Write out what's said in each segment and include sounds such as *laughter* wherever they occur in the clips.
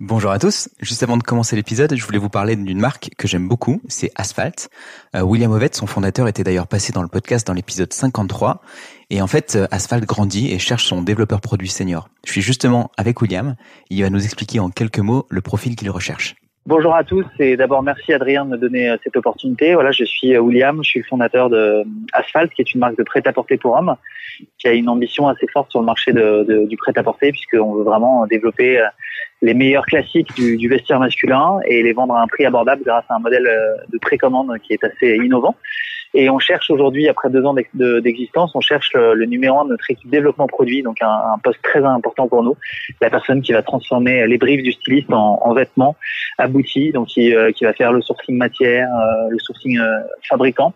Bonjour à tous. Juste avant de commencer l'épisode, je voulais vous parler d'une marque que j'aime beaucoup, c'est Asphalt. Euh, William Ovett, son fondateur, était d'ailleurs passé dans le podcast dans l'épisode 53. Et en fait, euh, Asphalt grandit et cherche son développeur produit senior. Je suis justement avec William. Il va nous expliquer en quelques mots le profil qu'il recherche. Bonjour à tous et d'abord merci Adrien de me donner euh, cette opportunité. Voilà, je suis euh, William, je suis fondateur de euh, Asphalt, qui est une marque de prêt-à-porter pour hommes, qui a une ambition assez forte sur le marché du prêt-à-porter, puisqu'on veut vraiment développer les meilleurs classiques du, vestiaire masculin et les vendre à un prix abordable grâce à un modèle de précommande qui est assez innovant. Et on cherche aujourd'hui, après deux ans d'existence, on cherche le numéro un de notre équipe développement produit, donc un, poste très important pour nous, la personne qui va transformer les briefs du styliste en, vêtements aboutis, donc euh, qui, va faire le sourcing matière, euh, le sourcing euh, fabricant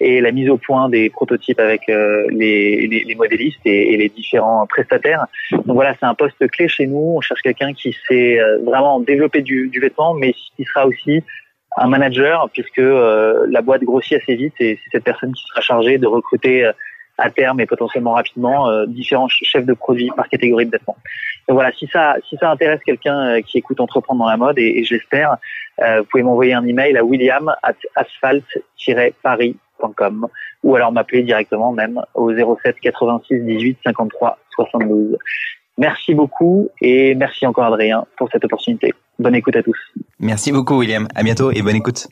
et la mise au point des prototypes avec les, modélistes et, les différents prestataires. Donc voilà, c'est un poste clé chez nous. On cherche quelqu'un qui sait vraiment développer du, du, vêtement, mais qui sera aussi un manager, puisque euh, la boîte grossit assez vite et c'est cette personne qui sera chargée de recruter euh, à terme et potentiellement rapidement euh, différents chefs de produits par catégorie de vêtements. Donc voilà, si ça si ça intéresse quelqu'un qui écoute entreprendre dans la mode et, et je l'espère, vous pouvez m'envoyer un email à william at asphalt-paris.com ou alors m'appeler directement même au 07 86 18 53 72. Merci beaucoup et merci encore Adrien pour cette opportunité. Bonne écoute à tous. Merci beaucoup William. À bientôt et bonne écoute.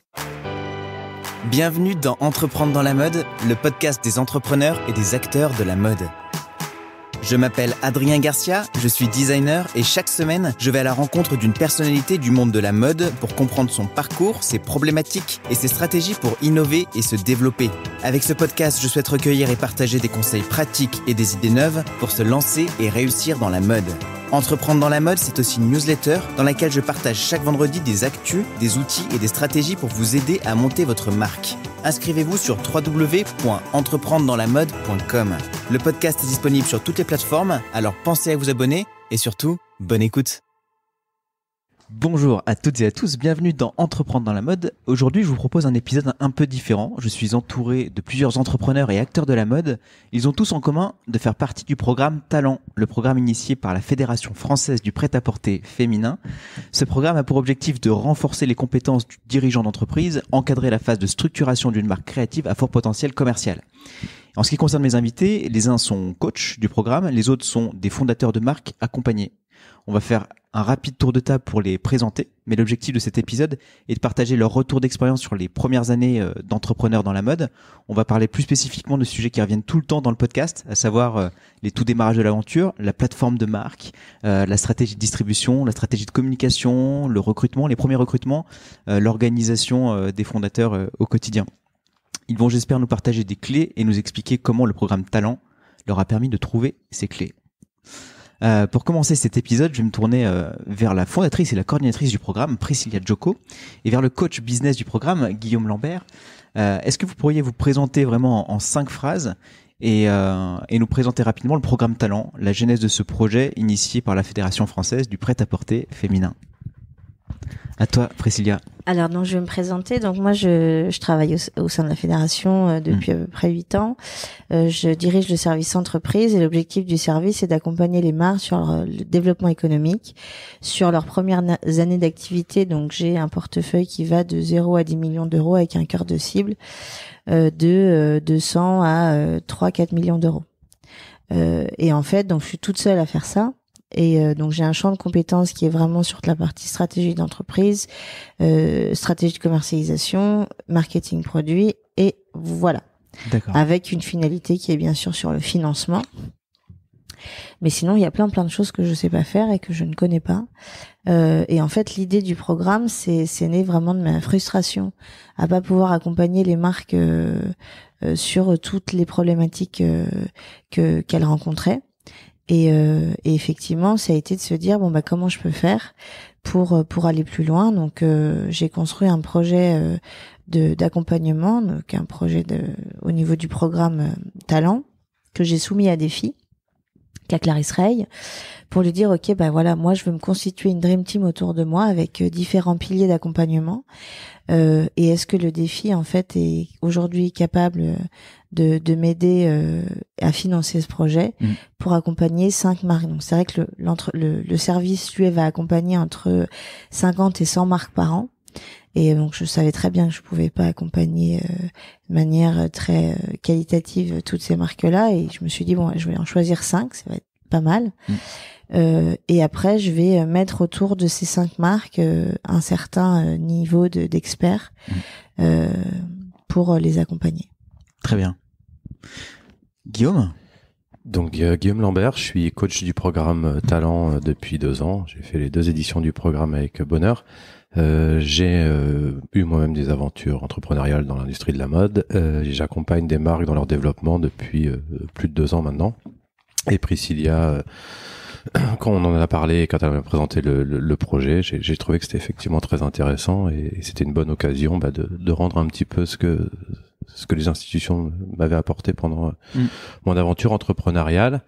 Bienvenue dans Entreprendre dans la mode, le podcast des entrepreneurs et des acteurs de la mode. Je m'appelle Adrien Garcia, je suis designer et chaque semaine, je vais à la rencontre d'une personnalité du monde de la mode pour comprendre son parcours, ses problématiques et ses stratégies pour innover et se développer. Avec ce podcast, je souhaite recueillir et partager des conseils pratiques et des idées neuves pour se lancer et réussir dans la mode. Entreprendre dans la mode, c'est aussi une newsletter dans laquelle je partage chaque vendredi des actus, des outils et des stratégies pour vous aider à monter votre marque. Inscrivez-vous sur www.entreprendre-dans-la-mode.com. Le podcast est disponible sur toutes les plateformes, alors pensez à vous abonner et surtout, bonne écoute. Bonjour à toutes et à tous, bienvenue dans Entreprendre dans la mode. Aujourd'hui, je vous propose un épisode un peu différent. Je suis entouré de plusieurs entrepreneurs et acteurs de la mode. Ils ont tous en commun de faire partie du programme Talent, le programme initié par la Fédération française du prêt-à-porter féminin. Ce programme a pour objectif de renforcer les compétences du dirigeant d'entreprise, encadrer la phase de structuration d'une marque créative à fort potentiel commercial. En ce qui concerne mes invités, les uns sont coachs du programme, les autres sont des fondateurs de marques accompagnés on va faire un rapide tour de table pour les présenter, mais l'objectif de cet épisode est de partager leur retour d'expérience sur les premières années euh, d'entrepreneurs dans la mode. On va parler plus spécifiquement de sujets qui reviennent tout le temps dans le podcast, à savoir euh, les tout démarrages de l'aventure, la plateforme de marque, euh, la stratégie de distribution, la stratégie de communication, le recrutement, les premiers recrutements, l'organisation des fondateurs au quotidien. Ils vont, j'espère, nous partager des clés et nous expliquer comment le programme Talent leur a permis de trouver ces clés. Euh, pour commencer cet épisode, je vais me tourner euh, vers la fondatrice et la coordinatrice du programme, Priscilla Joko, et vers le coach business du programme, Guillaume Lambert. Euh, est-ce que vous pourriez vous présenter vraiment en, cinq phrases et, et, nous présenter rapidement le programme Talent, la genèse de ce projet initié par la Fédération française du prêt-à-porter féminin à toi, Priscilla. Alors, donc, je vais me présenter. Donc, moi, je, travaille au, sein de la fédération euh, depuis hmm. à peu près 8 ans. Euh, je dirige le service entreprise et l'objectif du service est d'accompagner les marques sur le développement économique. Sur leurs premières années d'activité, donc, j'ai un portefeuille qui va de 0 à 10 millions d'euros avec un cœur de cible euh, de 200 à 3-4 millions d'euros. et en fait, donc, je suis toute seule à faire ça. Et euh, donc j'ai un champ de compétences qui est vraiment sur la partie stratégie d'entreprise, euh, stratégie de commercialisation, marketing produit et voilà. Avec une finalité qui est bien sûr sur le financement. Mais sinon, il y a plein plein de choses que je ne sais pas faire et que je ne connais pas. Euh, et en fait, l'idée du programme, c'est c'est né vraiment de ma frustration à pas pouvoir accompagner les marques euh, sur toutes les problématiques que qu'elles rencontraient. Euh, et, effectivement, ça a été de se dire bon bah comment je peux faire pour euh, pour aller plus loin. Donc euh, j'ai construit un projet de d'accompagnement, donc un projet de au niveau du programme talent que j'ai soumis à défi qu'a Clarisse Rey pour lui dire ok bah voilà moi je veux me constituer une dream team autour de moi avec différents piliers d'accompagnement euh, et est-ce que le défi en fait est aujourd'hui capable de, de m'aider euh, à financer ce projet mm. pour accompagner cinq marques. Donc c'est vrai que le, le, service lui va accompagner entre 50 et 100 marques par an. Et euh, donc je savais très bien que je pouvais pas accompagner euh, de manière très qualitative toutes ces marques-là. Et je me suis dit bon, je vais en choisir cinq, ça va être pas mal. Mm. Euh, et après, je vais mettre autour de ces cinq marques un certain niveau d'experts mm. pour les accompagner. Très bien. Guillaume donc euh, Guillaume Lambert, je suis coach du programme euh, Talent euh, depuis deux ans. J'ai fait les deux éditions du programme avec bonheur. j'ai eu moi-même des aventures entrepreneuriales dans l'industrie de la mode. J'accompagne des marques dans leur développement depuis plus de deux ans maintenant. Et Priscilla, *clears throat* quand on en a parlé, quand elle m'a présenté le, projet, j'ai trouvé que c'était effectivement très intéressant et, c'était une bonne occasion bah, de, de rendre un petit peu ce que ce que les institutions m'avaient apporté pendant euh, mm. mon aventure entrepreneuriale.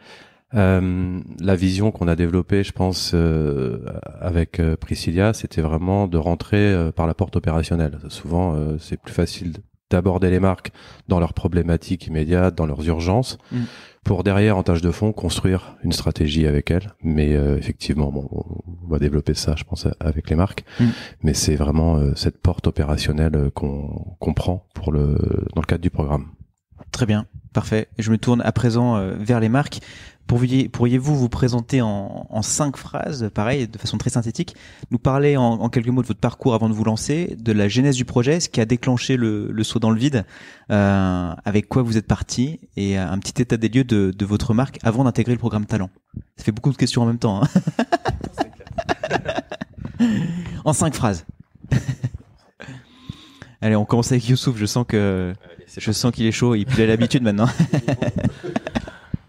Euh, la vision qu'on a développée, je pense, euh, avec Priscilla, c'était vraiment de rentrer par la porte opérationnelle. Souvent, c'est plus facile d'aborder les marques dans leurs problématiques immédiates, dans leurs urgences, mm. pour derrière, en tâche de fond, construire une stratégie avec elles. Mais euh, effectivement, bon, on va développer ça, je pense, avec les marques. Mm. Mais c'est vraiment euh, cette porte opérationnelle euh, qu'on comprend prend pour le, dans le cadre du programme. Très bien. Parfait. Je me tourne à présent euh, vers les marques. Pourriez-vous pourriez vous présenter en, cinq phrases, pareil, de façon très synthétique, nous parler en, quelques mots de votre parcours avant de vous lancer, de la genèse du projet, ce qui a déclenché le, saut dans le vide, euh, avec quoi vous êtes parti, et euh, un petit état des lieux de, votre marque avant d'intégrer le programme Talent. Ça fait beaucoup de questions en même temps. Hein. *laughs* en cinq phrases. *laughs* Allez, on commence avec Youssouf, je sens que... Je sens qu'il est chaud, il a l'habitude *laughs* maintenant.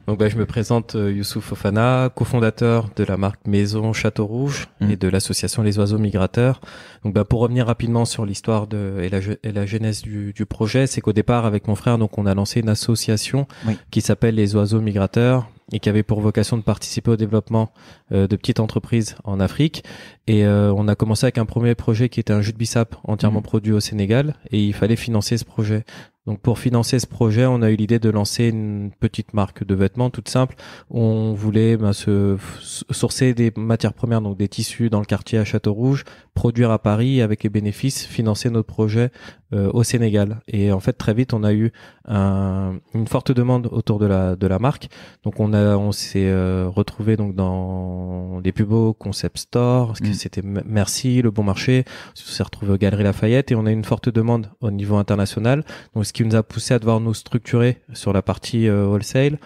Donc bah, je me présente euh, Youssouf Fofana, cofondateur de la marque Maison Château Rouge mm. et de l'association Les Oiseaux Migrateurs. Donc bah, pour revenir rapidement sur l'histoire de et la, genèse du, du projet, c'est qu'au départ avec mon frère, donc on a lancé une association qui s'appelle Les Oiseaux Migrateurs et qui avait pour vocation de participer au développement euh, de petites entreprises en Afrique. Et euh, on a commencé avec un premier projet qui était un jus de bissap entièrement mm. produit au Sénégal et il fallait financer ce projet. Donc pour financer ce projet, on a eu l'idée de lancer une petite marque de vêtements toute simple. On voulait ben, se sourcer des matières premières, donc des tissus dans le quartier à Château Rouge, produire à Paris avec les bénéfices, financer notre projet euh, au Sénégal. Et en fait, très vite, on a eu un, une forte demande autour de la de la marque. Donc on a on s'est euh, retrouvé donc dans des plus beaux concept stores. qui mm. C'était Merci, Le Bon Marché. On s'est retrouvé au Galerie Lafayette et on a eu une forte demande au niveau international. Donc ce qui nous a poussé à devoir nous structurer sur la partie euh, wholesale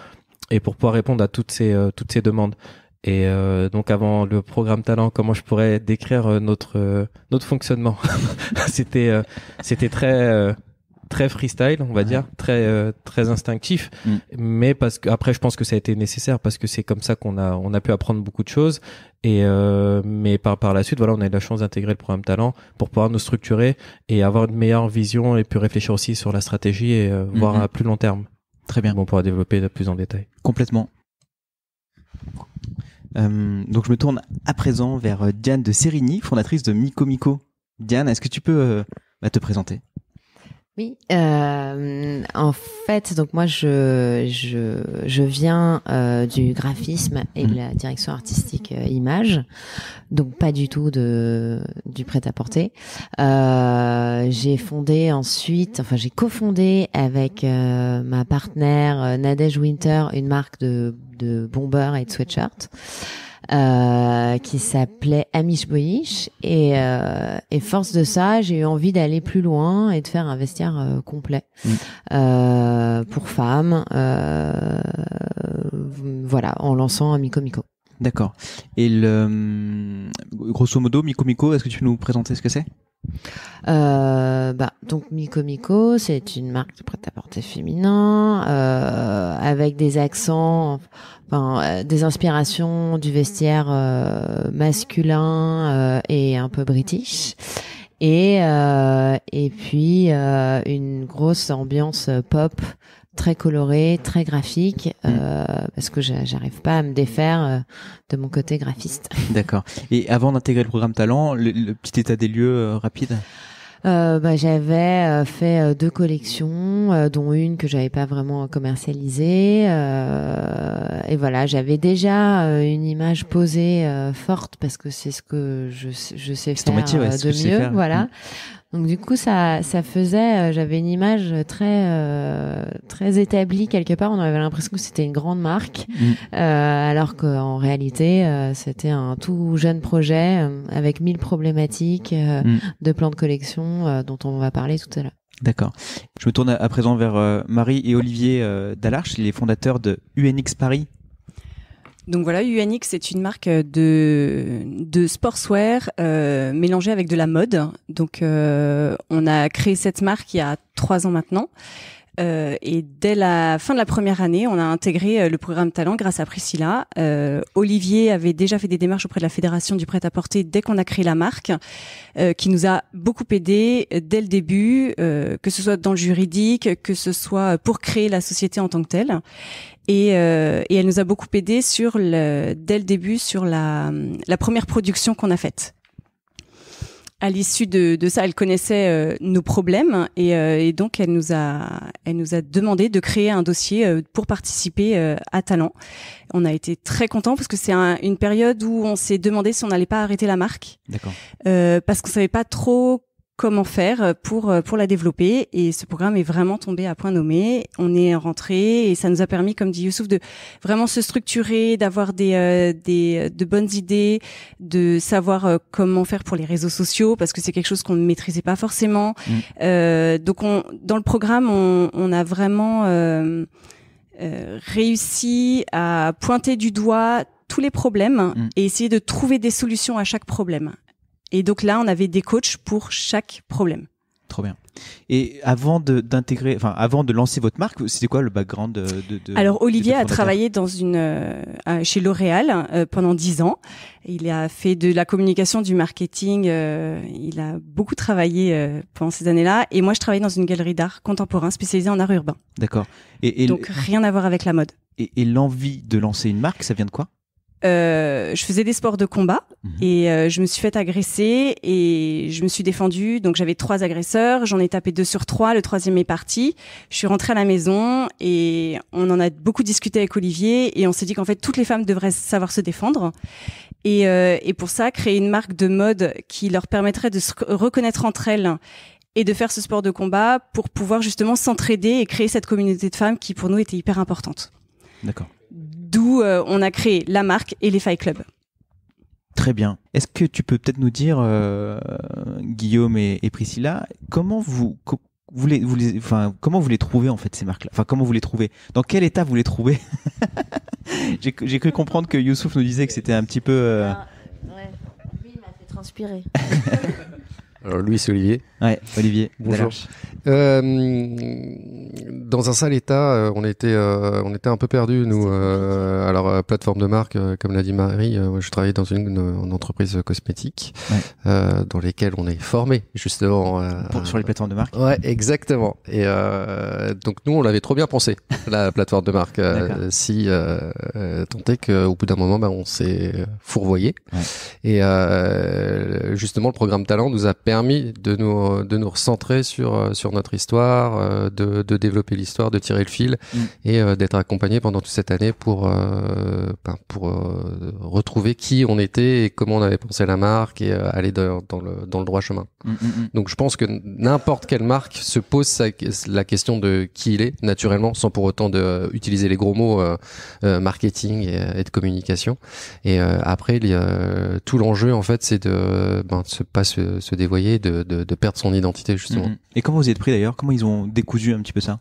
et pour pouvoir répondre à toutes ces toutes ces demandes. Et euh, donc avant le programme talent, comment je pourrais décrire euh, notre euh, notre fonctionnement *laughs* C'était c'était très très freestyle, on va dire, très très instinctif. Mm. Mais parce que après, je pense que ça a été nécessaire parce que c'est comme ça qu'on a on a pu apprendre beaucoup de choses. Et mais par par la suite, voilà, on a eu la chance d'intégrer le programme talent pour pouvoir nous structurer et avoir une meilleure vision et puis réfléchir aussi sur la stratégie et voir mm-hmm. à plus long terme. Très bien. on pourra développer plus en détail. Complètement. Euh, donc je me tourne à présent vers euh, Diane de Serigny, fondatrice de Miko Miko. Diane, est-ce que tu peux euh, bah, te présenter oui, euh, en fait, donc moi je je, je viens euh, du graphisme et de mhm. la direction artistique euh, image, donc pas du tout de du prêt à porter. j'ai fondé ensuite, enfin j'ai cofondé avec ma partenaire Nadège Winter une marque de de bombers et de sweatshirts. Euh, qui s'appelait Amish Boyish. Et, euh, et, force de ça, j'ai eu envie d'aller plus loin et de faire un vestiaire euh, complet mm. euh, pour femmes, voilà, en lançant un Mico. D'accord. Et le, grosso modo, Miko Mico, est-ce que tu peux nous présenter ce que c'est euh, bah, donc Miko Miko, c'est une marque de prêt-à-porter féminin euh, avec des accents, euh, des inspirations du vestiaire masculin et un peu british. Et, et puis une grosse ambiance pop très coloré, très graphique, mm. euh, parce que j'arrive pas à me défaire euh, de mon côté graphiste. *laughs* D'accord. Et avant d'intégrer le programme talent, le, petit état des lieux euh, rapide. Euh, bah, j'avais fait deux collections, dont une que j'avais pas vraiment commercialisée. et voilà, j'avais déjà une image posée forte parce que c'est ce que je, sais faire de mieux. Voilà. Donc du coup, ça, ça faisait, euh, j'avais une image très, euh, très établie quelque part. On avait l'impression que c'était une grande marque, mm. euh, alors qu'en réalité, c'était un tout jeune projet avec mille problématiques mm. de plan de collection dont on va parler tout à l'heure. D'accord. Je me tourne à présent vers Marie et Olivier Dallarche, les fondateurs de UNX Paris. Donc voilà, UNX c'est une marque euh, de de sportswear euh, mélangée avec de la mode. Donc euh, on a créé cette marque il y a trois ans maintenant. Euh, et dès la fin de la première année, on a intégré le programme Talent grâce à Priscilla. Euh, Olivier avait déjà fait des démarches auprès de la Fédération du prêt-à-porter dès qu'on a créé la marque, qui nous a beaucoup aidé dès le début, que ce soit dans le juridique, que ce soit pour créer la société en tant que telle. Et, euh, et elle nous a beaucoup aidé sur le, dès le début sur la, la première production qu'on a faite. À l'issue de, de, ça, elle connaissait euh, nos problèmes et, euh, et, donc elle nous a elle nous a demandé de créer un dossier pour participer à Talent. On a été très contents parce que c'est une période où on s'est demandé si on n'allait pas arrêter la marque, parce qu'on savait pas trop comment faire euh, pour euh, pour la développer et ce programme est vraiment tombé à point nommé. On est rentré et ça nous a permis comme dit Youssouf de vraiment se structurer, d'avoir des euh, des de bonnes idées, de savoir comment faire pour les réseaux sociaux parce que c'est quelque chose qu'on ne maîtrisait pas forcément. Mm. donc on dans le programme on, a vraiment réussi à pointer du doigt tous les problèmes mm. et essayer de trouver des solutions à chaque problème. Et donc là, on avait des coachs pour chaque problème. Trop bien. Et avant d'intégrer, enfin avant de lancer votre marque, c'était quoi le background de, Alors Olivier a travaillé dans une euh, chez L'Oréal euh, pendant dix ans. Il a fait de la communication, du marketing. Euh, il a beaucoup travaillé pendant ces années-là. Et moi, je travaillais dans une galerie d'art contemporain spécialisée en art urbain. D'accord. Et, donc rien à voir avec la mode. et l'envie de lancer une marque, ça vient de quoi euh, je faisais des sports de combat mhm. et euh, je me suis faite agresser et je me suis défendue. Donc j'avais trois agresseurs, j'en ai tapé deux sur trois, le troisième est parti. Je suis rentrée à la maison et on en a beaucoup discuté avec Olivier et on s'est dit qu'en fait toutes les femmes devraient savoir se défendre. Et, euh, et pour ça, créer une marque de mode qui leur permettrait de se reconnaître entre elles et de faire ce sport de combat pour pouvoir justement s'entraider et créer cette communauté de femmes qui pour nous était hyper importante. D'accord. D'où euh, on a créé la marque et les Fight Club. Très bien. Est-ce que tu peux peut-être nous dire, euh, Guillaume et, Priscilla, comment vous, les, comment vous les trouvez en fait ces marques-là Enfin, comment vous les trouvez Dans quel état vous les trouvez *laughs* J'ai cru comprendre que Youssouf nous disait que c'était un petit peu. Euh, ah, Lui, m'a fait transpirer. *laughs* Alors, Louis, c'est Olivier. Ouais, Olivier. Bonjour. Euh, dans un sale état, euh, on était, euh, on était un peu perdus, nous. alors, plateforme de marque, comme l'a dit Marie, je travaillais dans une, une entreprise cosmétique dans lesquelles on est formé, justement. sur les plateformes de marque Ouais, exactement. Et donc, nous, on l'avait trop bien pensé, *laughs* la plateforme de marque. si, tant est qu'au bout d'un moment, ben on s'est fourvoyé. Et justement, le programme Talent nous a permis de nous, de nous recentrer sur, sur notre histoire, euh, de, développer l'histoire, de tirer le fil mm. et euh, d'être accompagné pendant toute cette année pour, euh, ben, pour retrouver qui on était et comment on avait pensé la marque et aller dans, le, dans le droit chemin. Mm, mm, Donc je pense que n'importe quelle marque se pose la question de qui il est naturellement sans pour autant de, utiliser les gros mots marketing et, de communication. Et après, tout l'enjeu en fait c'est de ben, pas se, dévoyer, de, de, de, perdre son identité justement. Et comment vous êtes d'ailleurs Comment ils ont décousu un petit peu ça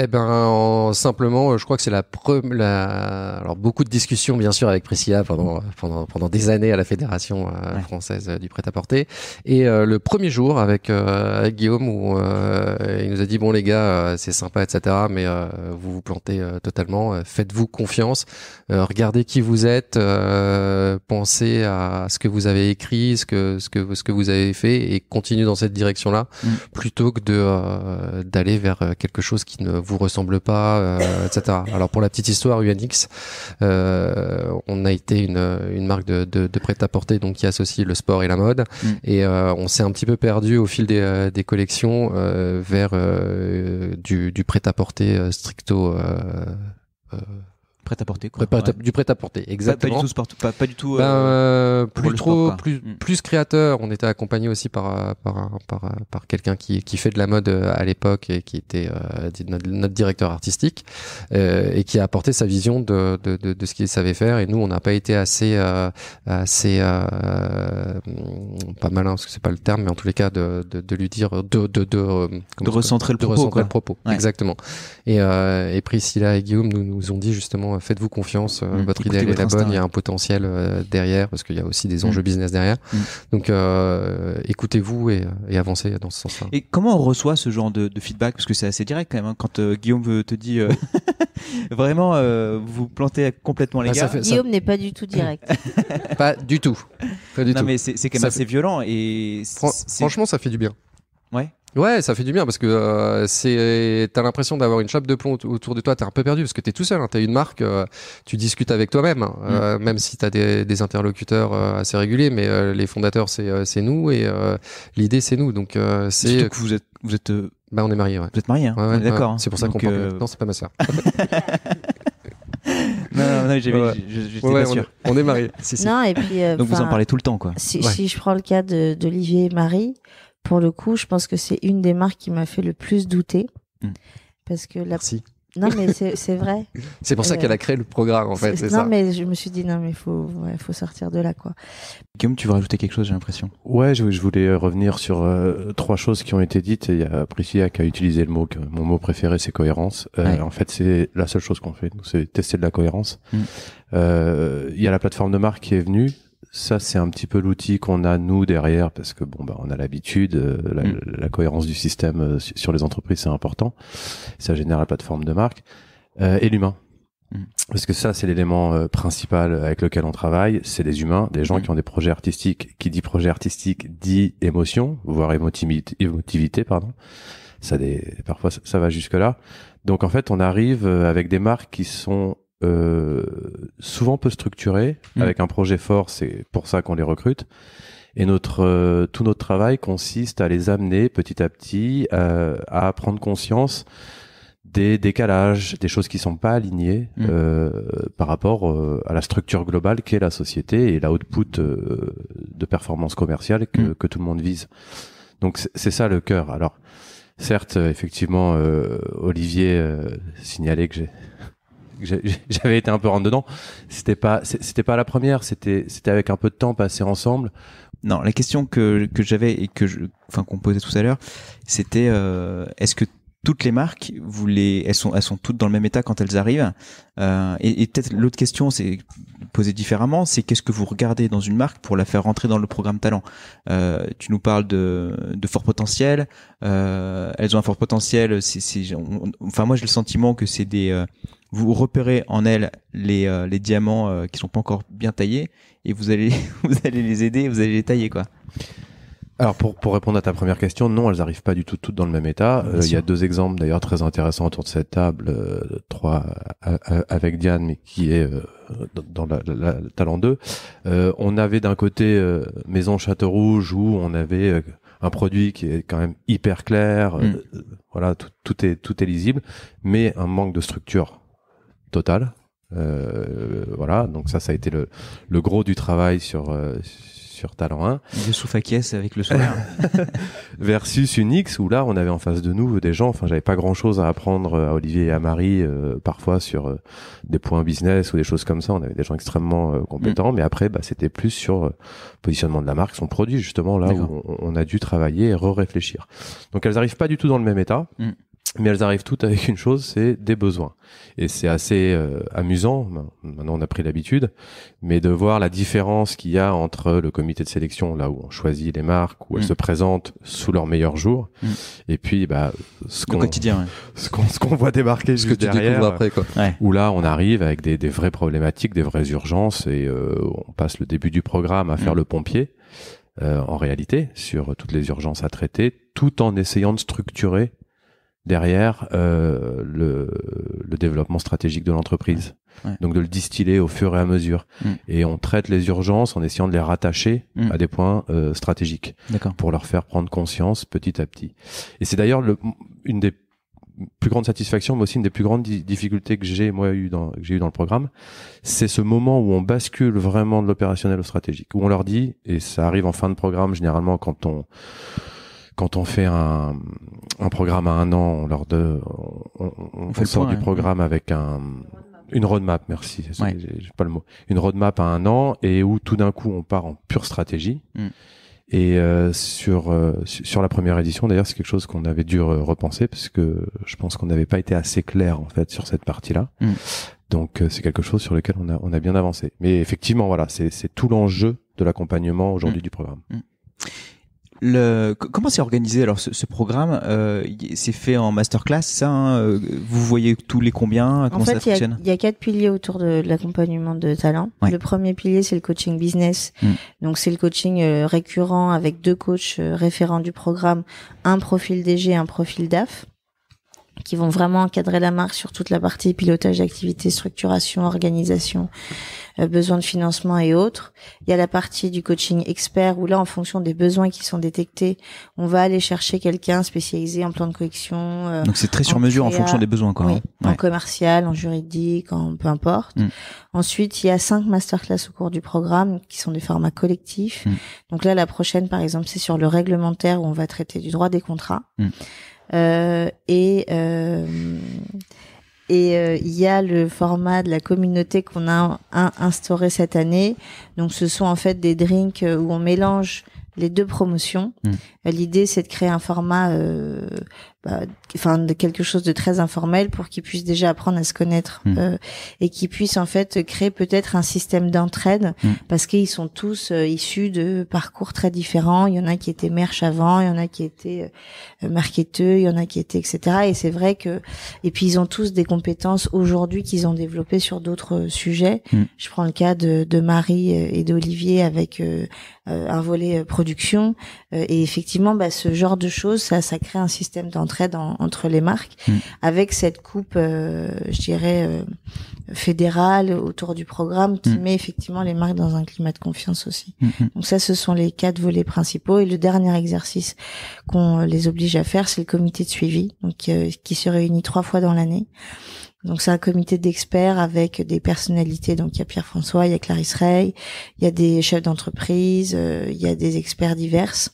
eh ben, simplement, euh, je crois que c'est la, la Alors, beaucoup de discussions, bien sûr, avec Priscilla pendant euh, pendant pendant des années à la fédération euh, française du prêt-à-porter. Et le premier jour avec, Guillaume, où il nous a dit bon les gars, c'est sympa, etc. Mais vous vous plantez totalement. Faites-vous confiance. regardez qui vous êtes. pensez à ce que vous avez écrit, ce que ce que ce que vous avez fait, et continuez dans cette direction-là, mm. plutôt que de d'aller vers quelque chose qui ne vous ressemble pas, euh, etc. Alors pour la petite histoire, UNX, euh, on a été une, marque de, prêt-à-porter donc qui associe le sport et la mode, mm. et euh, on s'est un petit peu perdu au fil des, collections vers du, prêt-à-porter stricto. Prêt-à-porter, quoi. Du prêt-à-porter, exactement. Pas, du tout pas, du tout. plus trop, mm. plus, créateur. On était accompagné aussi par euh, par par, euh, par quelqu'un qui, qui fait de la mode euh, à l'époque et qui était notre, directeur artistique et qui a apporté sa vision de de, de, ce qu'il savait faire. Et nous, on n'a pas été assez assez mm, pas malin parce que c'est pas le terme, mais en tous les cas de de, lui dire de de de, de recentrer le propos. Exactement. Et et Priscilla et Guillaume nous nous ont dit justement faites-vous confiance. Euh, mm. Votre idée est la bonne. Il y a un potentiel euh, derrière parce qu'il y a aussi des enjeux mm. business derrière. Mm. Donc, euh, écoutez-vous et, avancez dans ce sens-là. Et comment on reçoit ce genre de, feedback Parce que c'est assez direct quand même. Hein, quand Guillaume te dit *laughs* vraiment, vous plantez complètement les ah, gars. Guillaume n'est pas du tout direct. *laughs* pas du tout. non, mais c'est quand même assez violent. Et franchement, ça fait du bien. Ouais, ça fait du bien parce que euh, t'as l'impression d'avoir une chape de plomb autour de toi, t'es un peu perdu parce que t'es tout seul, tu hein, t'as une marque, euh, tu discutes avec toi-même, hein, mm. euh, même si t'as des, des interlocuteurs assez réguliers, mais les fondateurs c'est nous et l'idée c'est nous, donc c'est. Surtout que vous êtes vous êtes. Bah, on est mariés, ouais. Vous êtes mariés, hein, ouais, d'accord. C'est pour ça qu'on Non, c'est pas ma sœur. *laughs* non, non, non j'étais pas sûr. On, est mariés. si, si. Non, et puis, Donc vous en parlez tout le temps, quoi. Si, si je prends le cas d'Olivier et Marie, pour le coup, je pense que c'est une des marques qui m'a fait le plus douter. Hmm. Parce que Merci. Non, mais c'est vrai. *laughs* c'est pour ça euh, qu'elle a créé le programme, en fait. Non, mais je me suis dit, non, mais il faut, faut sortir de là, quoi. Guillaume, tu veux rajouter quelque chose, j'ai l'impression. Ouais, je, voulais euh, revenir sur euh, trois choses qui ont été dites. Et il y a Priscilla qui a utilisé le mot, que mon mot préféré, c'est cohérence. En fait, c'est la seule chose qu'on fait, c'est tester de la cohérence. Hmm. Il y a la plateforme de marque qui est venue, ça, c'est un petit peu l'outil qu'on a nous derrière, parce que bon, bah, on a l'habitude, euh, mm. la, cohérence du système euh, sur les entreprises, c'est important. Ça génère la plateforme de marque euh, et l'humain, mm. parce que ça, c'est l'élément principal avec lequel on travaille. C'est des humains, des gens mm. qui ont des projets artistiques. Qui dit projet artistique dit émotion, voire émotivité, pardon. Ça, des, parfois, ça, ça va jusque là. Donc, en fait, on arrive avec des marques qui sont euh, souvent peu structurés, mm. avec un projet fort, c'est pour ça qu'on les recrute. Et notre, euh, tout notre travail consiste à les amener petit à petit euh, à prendre conscience des décalages, des choses qui sont pas alignées mm. par rapport à la structure globale qu'est la société et l'output output de performance commerciale que, mm. que, tout le monde vise. Donc c'est ça le cœur. Alors certes, effectivement, Olivier signalait que j'ai *laughs* j'avais été un peu rentre dedans. C'était pas, c'était pas la première. C'était, c'était avec un peu de temps passé ensemble. Non, la question que, que j'avais et que je, enfin, qu'on posait tout à l'heure, c'était euh, est-ce que toutes les marques, vous les, elles sont, elles sont toutes dans le même état quand elles arrivent. Euh, et, et peut-être l'autre question, c'est posée différemment, c'est qu'est-ce que vous regardez dans une marque pour la faire rentrer dans le programme talent. Euh, tu nous parles de, de fort potentiel. Euh, elles ont un fort potentiel. C'est, enfin moi j'ai le sentiment que c'est des euh, vous repérez en elle les, euh, les diamants euh, qui sont pas encore bien taillés et vous allez *laughs* vous allez les aider, vous allez les tailler quoi. Alors pour, pour répondre à ta première question, non, elles n'arrivent pas du tout toutes dans le même état. Euh, il y a deux exemples d'ailleurs très intéressants autour de cette table, euh, trois avec Diane, mais qui est dans la, talent 2. on avait d'un côté Maison Château Rouge où on avait un produit qui est quand même hyper clair, mm. voilà tout, tout est tout est lisible, mais un manque de structure Total, euh, voilà, donc ça, ça a été le, gros du travail sur, euh, sur Talent 1. à caisse avec le sourire. *laughs* Versus Unix, où là, on avait en face de nous des gens, enfin, j'avais pas grand chose à apprendre euh, à Olivier et à Marie, parfois sur des points business ou des choses comme ça. On avait des gens extrêmement compétents, mm. mais après, bah, c'était plus sur positionnement de la marque, son produit, justement, là où on, a dû travailler et re-réfléchir. Donc elles arrivent pas du tout dans le même état. Mm mais elles arrivent toutes avec une chose, c'est des besoins. Et c'est assez euh, amusant, maintenant on a pris l'habitude, mais de voir la différence qu'il y a entre le comité de sélection, là où on choisit les marques, où elles mm. se présentent sous leur meilleur jour, mm. et puis bah, *laughs* ce qu'on ce qu'on voit débarquer ce juste que tu derrière, après, quoi. où là on arrive avec des, des, vraies problématiques, des vraies urgences, et euh, on passe le début du programme à faire mm. le pompier. Euh, en réalité, sur toutes les urgences à traiter, tout en essayant de structurer derrière euh, le, développement stratégique de l'entreprise. Donc de le distiller au fur et à mesure. Mm. Et on traite les urgences en essayant de les rattacher mm. à des points euh, stratégiques pour leur faire prendre conscience petit à petit. Et c'est d'ailleurs une des plus grandes satisfactions, mais aussi une des plus grandes difficultés que j'ai moi eu dans j'ai eu dans le programme, c'est ce moment où on bascule vraiment de l'opérationnel au stratégique, où on leur dit et ça arrive en fin de programme généralement quand on quand on fait un, un programme à un an, on de on, sort du programme avec un, une roadmap, merci, j'ai pas le mot, une roadmap à un an et où tout d'un coup on part en pure stratégie. Mm. Et euh, sur euh, sur la première édition, d'ailleurs, c'est quelque chose qu'on avait dû repenser parce que je pense qu'on n'avait pas été assez clair en fait sur cette partie-là. Mm. Donc euh, c'est quelque chose sur lequel on a on a bien avancé. Mais effectivement, voilà, c'est c'est tout l'enjeu de l'accompagnement aujourd'hui mm. du programme comment c'est organisé alors ce, programme euh, C'est fait en masterclass, ça hein, euh, Vous voyez tous les combien Comment en fait, Il y, a quatre piliers autour de, l'accompagnement de talent. Le premier pilier, c'est le coaching business. Mm. Donc c'est le coaching euh, récurrent avec deux coachs euh, référents du programme, un profil DG, un profil DAF qui vont vraiment encadrer la marque sur toute la partie pilotage d'activité, structuration, organisation, euh, besoins de financement et autres. Il y a la partie du coaching expert où là, en fonction des besoins qui sont détectés, on va aller chercher quelqu'un spécialisé en plan de collection. Euh, Donc c'est très sur mesure en fonction des besoins, quoi. Hein. En commercial, en juridique, en peu importe. Mm. Ensuite, il y a cinq masterclass au cours du programme qui sont des formats collectifs. Mm. Donc là, la prochaine, par exemple, c'est sur le réglementaire où on va traiter du droit des contrats. Mm. Euh, et euh, et euh, il y a le format de la communauté qu'on a instauré cette année. Donc ce sont en fait des drinks où on mélange les deux promotions. Hmm. L'idée, c'est de créer un format, euh, bah, enfin, de quelque chose de très informel pour qu'ils puissent déjà apprendre à se connaître hmm. euh, et qu'ils puissent en fait créer peut-être un système d'entraide hmm. parce qu'ils sont tous euh, issus de parcours très différents. Il y en a qui étaient merch avant, il y en a qui étaient euh, marketeux, il y en a qui étaient etc. Et c'est vrai que et puis ils ont tous des compétences aujourd'hui qu'ils ont développées sur d'autres euh, sujets. Hmm. Je prends le cas de, de Marie et d'Olivier avec un volet production et effectivement bah, ce genre de choses, ça, ça crée un système d'entraide entre les marques, mm. avec cette coupe, euh, je dirais, euh, fédérale autour du programme, qui mm. met effectivement les marques dans un climat de confiance aussi. Mm, donc ça, ce sont les quatre volets principaux. Et le dernier exercice qu'on les oblige à faire, c'est le comité de suivi, donc euh, qui se réunit trois fois dans l'année. Donc c'est un comité d'experts avec des personnalités. Donc il y a Pierre François, il y a Clarisse Rey, il y a des chefs d'entreprise, il y a des experts diverses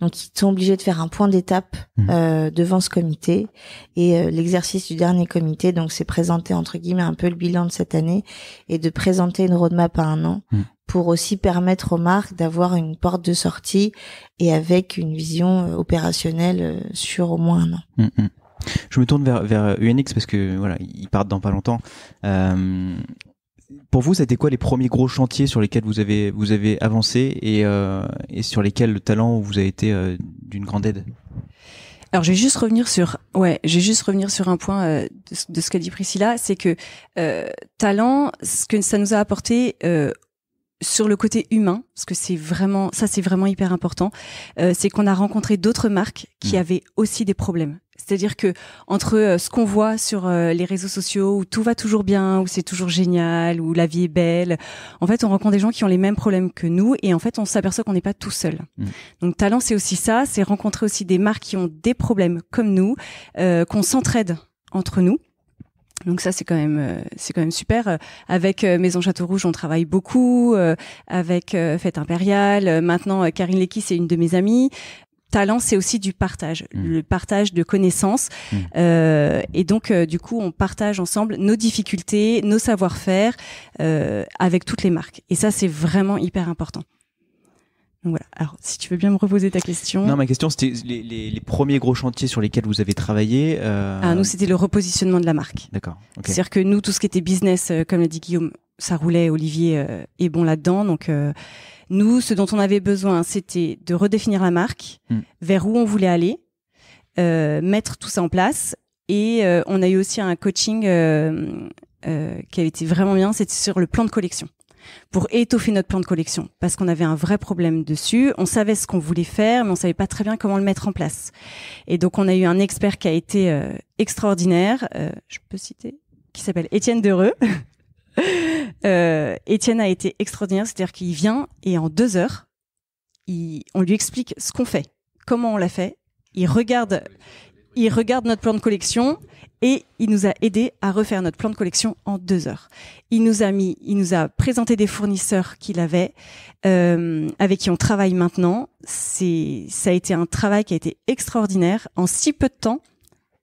donc ils sont obligés de faire un point d'étape mmh. euh, devant ce comité et euh, l'exercice du dernier comité donc c'est présenter entre guillemets un peu le bilan de cette année et de présenter une roadmap à un an mmh. pour aussi permettre aux marques d'avoir une porte de sortie et avec une vision euh, opérationnelle sur au moins un an. Mmh, Je me tourne vers, vers UNX parce que voilà, ils partent dans pas longtemps. Euh, pour vous, c'était quoi les premiers gros chantiers sur lesquels vous avez vous avez avancé et, euh, sur lesquels le talent vous a été euh, d'une grande aide alors je vais juste revenir sur ouais, je juste revenir sur un point euh, de, de, ce qu'a dit Priscilla, c'est que talent, ce que ça nous a apporté sur le côté humain, parce que c'est vraiment ça, c'est vraiment hyper important, euh, c'est qu'on a rencontré d'autres marques qui mm. avaient aussi des problèmes. C'est-à-dire que entre euh, ce qu'on voit sur euh, les réseaux sociaux où tout va toujours bien, où c'est toujours génial, où la vie est belle, en fait, on rencontre des gens qui ont les mêmes problèmes que nous et en fait, on s'aperçoit qu'on n'est pas tout seul. Mm. Donc, talent, c'est aussi ça, c'est rencontrer aussi des marques qui ont des problèmes comme nous, qu'on s'entraide entre nous donc ça, c'est quand même, euh, c'est quand même super. Euh, avec euh, Maison Château Rouge, on travaille beaucoup. Avec Fête Impériale, maintenant Karine Lecky, c'est une de mes amies talent, c'est aussi du partage, mmh. le partage de connaissances. Mmh. et donc, du coup, on partage ensemble nos difficultés, nos savoir-faire avec toutes les marques. Et ça, c'est vraiment hyper important voilà. Alors, si tu veux bien me reposer ta question. Non, ma question, c'était les, premiers gros chantiers sur lesquels vous avez travaillé. Euh, ah, nous, c'était le repositionnement de la marque. D'accord. C'est-à-dire que nous, tout ce qui était business, euh, comme l'a dit Guillaume, ça roulait, Olivier euh, est bon là-dedans. Donc, nous, ce dont on avait besoin, c'était de redéfinir la marque, hmm. vers où on voulait aller, mettre tout ça en place. Et on a eu aussi un coaching qui a été vraiment bien, c'était sur le plan de collection pour étoffer notre plan de collection parce qu'on avait un vrai problème dessus. On savait ce qu'on voulait faire, mais on savait pas très bien comment le mettre en place. Et donc on a eu un expert qui a été euh, extraordinaire, euh, je peux citer, qui s'appelle Étienne Dereux. *laughs* Euh, Étienne a été extraordinaire, c'est-à-dire qu'il vient et en deux heures, on lui explique ce qu'on fait, comment on l'a fait. Il regarde, il regarde notre plan de collection et il nous a aidé à refaire notre plan de collection en deux heures. Il nous a mis, il nous a présenté des fournisseurs qu'il avait, euh, avec qui on travaille maintenant. C'est, ça a été un travail qui a été extraordinaire en si peu de temps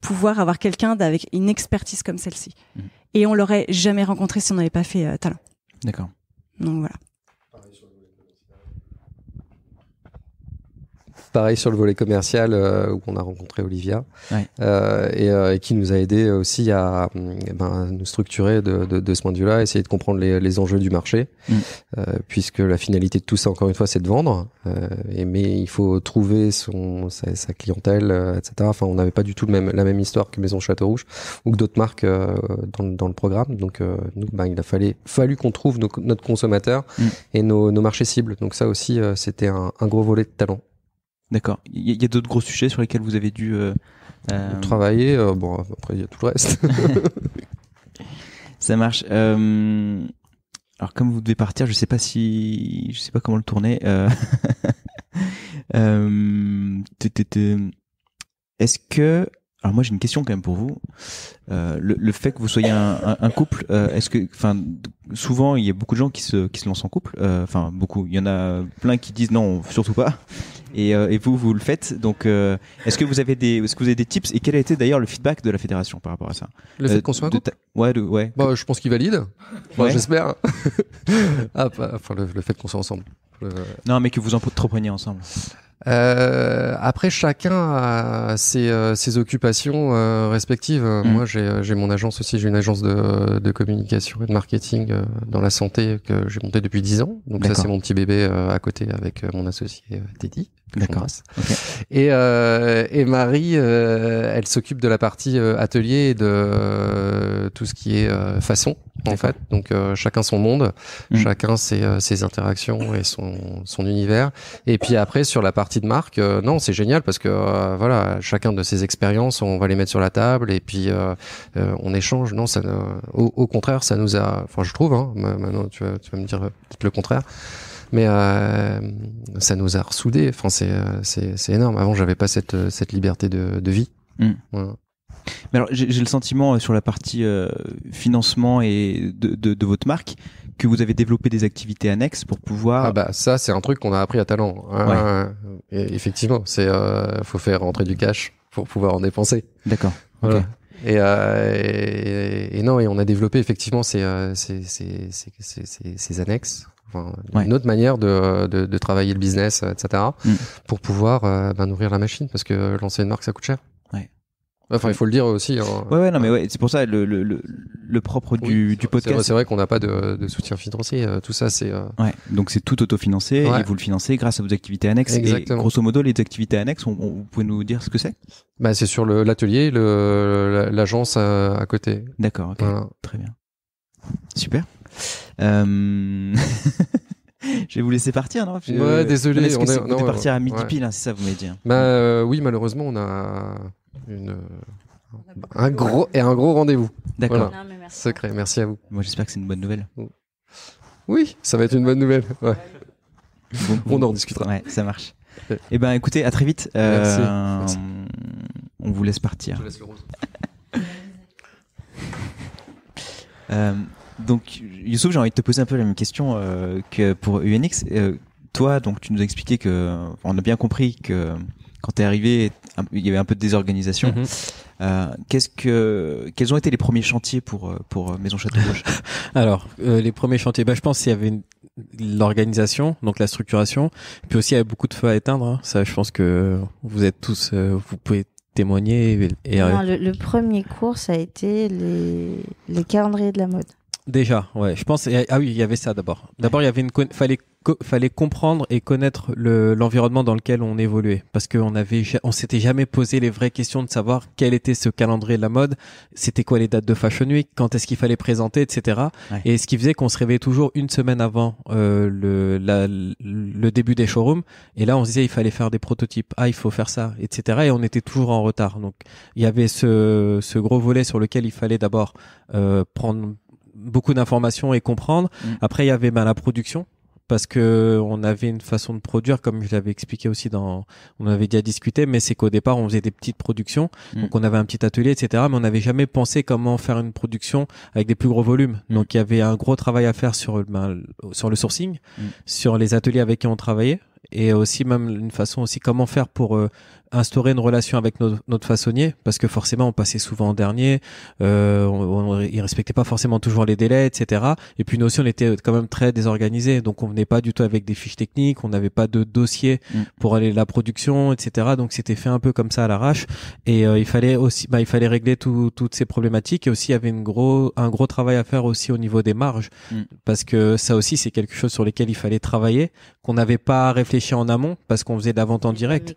pouvoir avoir quelqu'un avec une expertise comme celle-ci. Mmh. Et on l'aurait jamais rencontré si on n'avait pas fait euh, talent. D'accord. Donc voilà. pareil sur le volet commercial euh, où on a rencontré Olivia euh, euh, et, qui nous a aidé aussi à mm, ben, nous structurer de, de, de, ce point de vue-là, essayer de comprendre les, les enjeux du marché, mm. euh, puisque la finalité de tout ça, encore une fois, c'est de vendre. et, mais il faut trouver son sa, sa clientèle, etc. Enfin, on n'avait pas du tout même, la même histoire que Maison Château Rouge ou que d'autres marques dans, dans, le programme. Donc, nous, ben, il a fallu, fallu qu'on trouve notre consommateur mm. et nos, nos marchés cibles. Donc ça aussi, c'était un, un gros volet de talent. D'accord. Il y a, d'autres gros sujets sur lesquels vous avez dû euh, euh, travailler. Euh, bon, après il y a tout le reste. *laughs* Ça marche. alors comme vous devez partir, je sais pas si, je sais pas comment le tourner. *laughs* Est-ce que alors moi j'ai une question quand même pour vous. le, fait que vous soyez un, couple, est-ce que, enfin, souvent il y a beaucoup de gens qui se qui se lancent en couple. Enfin beaucoup, il y en a plein qui disent non, surtout pas et, euh, et, vous, vous le faites. Donc, euh, est-ce que vous avez des, ce que vous avez des tips et quel a été d'ailleurs le feedback de la fédération par rapport à ça Le fait euh, qu'on soit un Ouais, ouais. Bah, je pense qu'il valide. Bah, j'espère. *laughs* ah, bah, enfin, le, fait qu'on soit ensemble. Non, mais que vous entrepreniez ensemble. Euh, après, chacun a ses, occupations respectives. Mm. Moi, j'ai mon agence aussi, j'ai une agence de, de, communication et de marketing dans la santé que j'ai montée depuis 10 ans. Donc ça, c'est mon petit bébé à côté avec mon associé Teddy que Et, euh, et Marie, euh, elle s'occupe de la partie euh, atelier et de euh, tout ce qui est euh, façon, en fait. Donc chacun son monde, mm. chacun ses, ses, interactions et son, son, univers. Et puis après, sur la partie de marque, non, c'est génial parce que voilà, chacun de ses expériences, on va les mettre sur la table et puis on échange. Non, ça, au, au, contraire, ça nous a, enfin je trouve, hein, maintenant tu vas, tu vas me dire le contraire. Mais euh, ça nous a ressoudés. Enfin, c'est euh, énorme. Avant, j'avais pas cette, euh, cette liberté de, de vie. Hmm. Mais alors, j'ai le sentiment sur la partie financement et de, de, votre marque que vous avez développé des activités annexes pour pouvoir. Ah bah ça, c'est un truc qu'on a appris à talent. Hein. effectivement, c'est faut faire rentrer du cash pour pouvoir en dépenser. D'accord. Et, et, non, et on a développé effectivement ces, ces annexes une autre manière de, de, travailler le business, euh, etc., mm. pour pouvoir euh, ben, nourrir la machine, parce que lancer une marque, ça coûte cher. Enfin, il faut le dire aussi. Hein. Ouais, ouais, non, mais ouais, c'est pour ça le, le, le, propre du, du podcast. C'est vrai, qu'on n'a pas de, de, soutien financier. Euh, tout ça, c'est. donc c'est tout autofinancé financé et vous le financez grâce à vos activités annexes. Et grosso modo, les activités annexes, vous pouvez nous dire ce que c'est bah, C'est sur l'atelier, l'agence à, côté. D'accord, très bien. Super. Euh, *laughs* je vais vous laisser partir, non désolé. on est... parti partir à midi pile, hein, ça, vous m'avez dit. Hein. Bah euh, oui, malheureusement, on a une un gros et un gros rendez-vous. D'accord. Secret. Merci à vous. Moi, j'espère que c'est une bonne nouvelle. Oui, ça va être une bonne nouvelle. on en discutera. Ouais, ça marche. Et eh ben, écoutez, à très vite. Euh, on vous laisse partir. Donc, Youssouf, j'ai envie de te poser un peu la même question euh, que pour UNX. Euh, toi, donc, tu nous as expliqué que, on a bien compris que quand tu es arrivé, il y avait un peu de désorganisation. Mhm. Euh, qu'est-ce que, quels ont été les premiers chantiers pour, pour Maison Château *laughs* Alors, les premiers chantiers, bah, je pense qu'il y avait l'organisation, donc la structuration, puis aussi il y avait beaucoup de feux à éteindre. Hein. Ça, je pense que vous êtes tous, vous pouvez témoigner. le, premier cours, ça a été les, les calendriers de la mode. Déjà, ouais. Je pense. Ah oui, il y avait ça d'abord. D'abord, il y avait une. Fallait fallait comprendre et connaître l'environnement dans lequel on évoluait parce qu'on avait on s'était jamais posé les vraies questions de savoir quel était ce calendrier de la mode c'était quoi les dates de fashion week quand est-ce qu'il fallait présenter etc et ce qui faisait qu'on se réveillait toujours une semaine avant euh, le, le début des showrooms et là on se disait il fallait faire des prototypes ah il faut faire ça etc et on était toujours en retard donc il y avait ce, ce gros volet sur lequel il fallait d'abord euh, prendre beaucoup d'informations et comprendre. Mm. Après, il y avait ben, la production parce que on avait une façon de produire comme je l'avais expliqué aussi dans on avait déjà discuté mais c'est qu'au départ on faisait des petites productions mm. donc on avait un petit atelier etc mais on n'avait jamais pensé comment faire une production avec des plus gros volumes mm. donc il y avait un gros travail à faire sur ben, sur le sourcing sur les ateliers avec qui on travaillait et aussi même une façon aussi comment faire pour euh, instaurer une relation avec notre, façonnier, parce que forcément on passait souvent en dernier, euh, on, on, il respectait pas forcément toujours les délais, etc. Et puis nous aussi on était quand même très désorganisé, donc on venait pas du tout avec des fiches techniques, on n'avait pas de dossier mm. pour aller à la production, etc. Donc c'était fait un peu comme ça à l'arrache, et euh, il fallait aussi, bah, il fallait régler toutes ces problématiques, et aussi il y avait une gros, un gros travail à faire aussi au niveau des marges, mm. parce que ça aussi c'est quelque chose sur lequel il fallait travailler, qu'on n'avait pas réfléchi en amont, parce qu'on faisait de en direct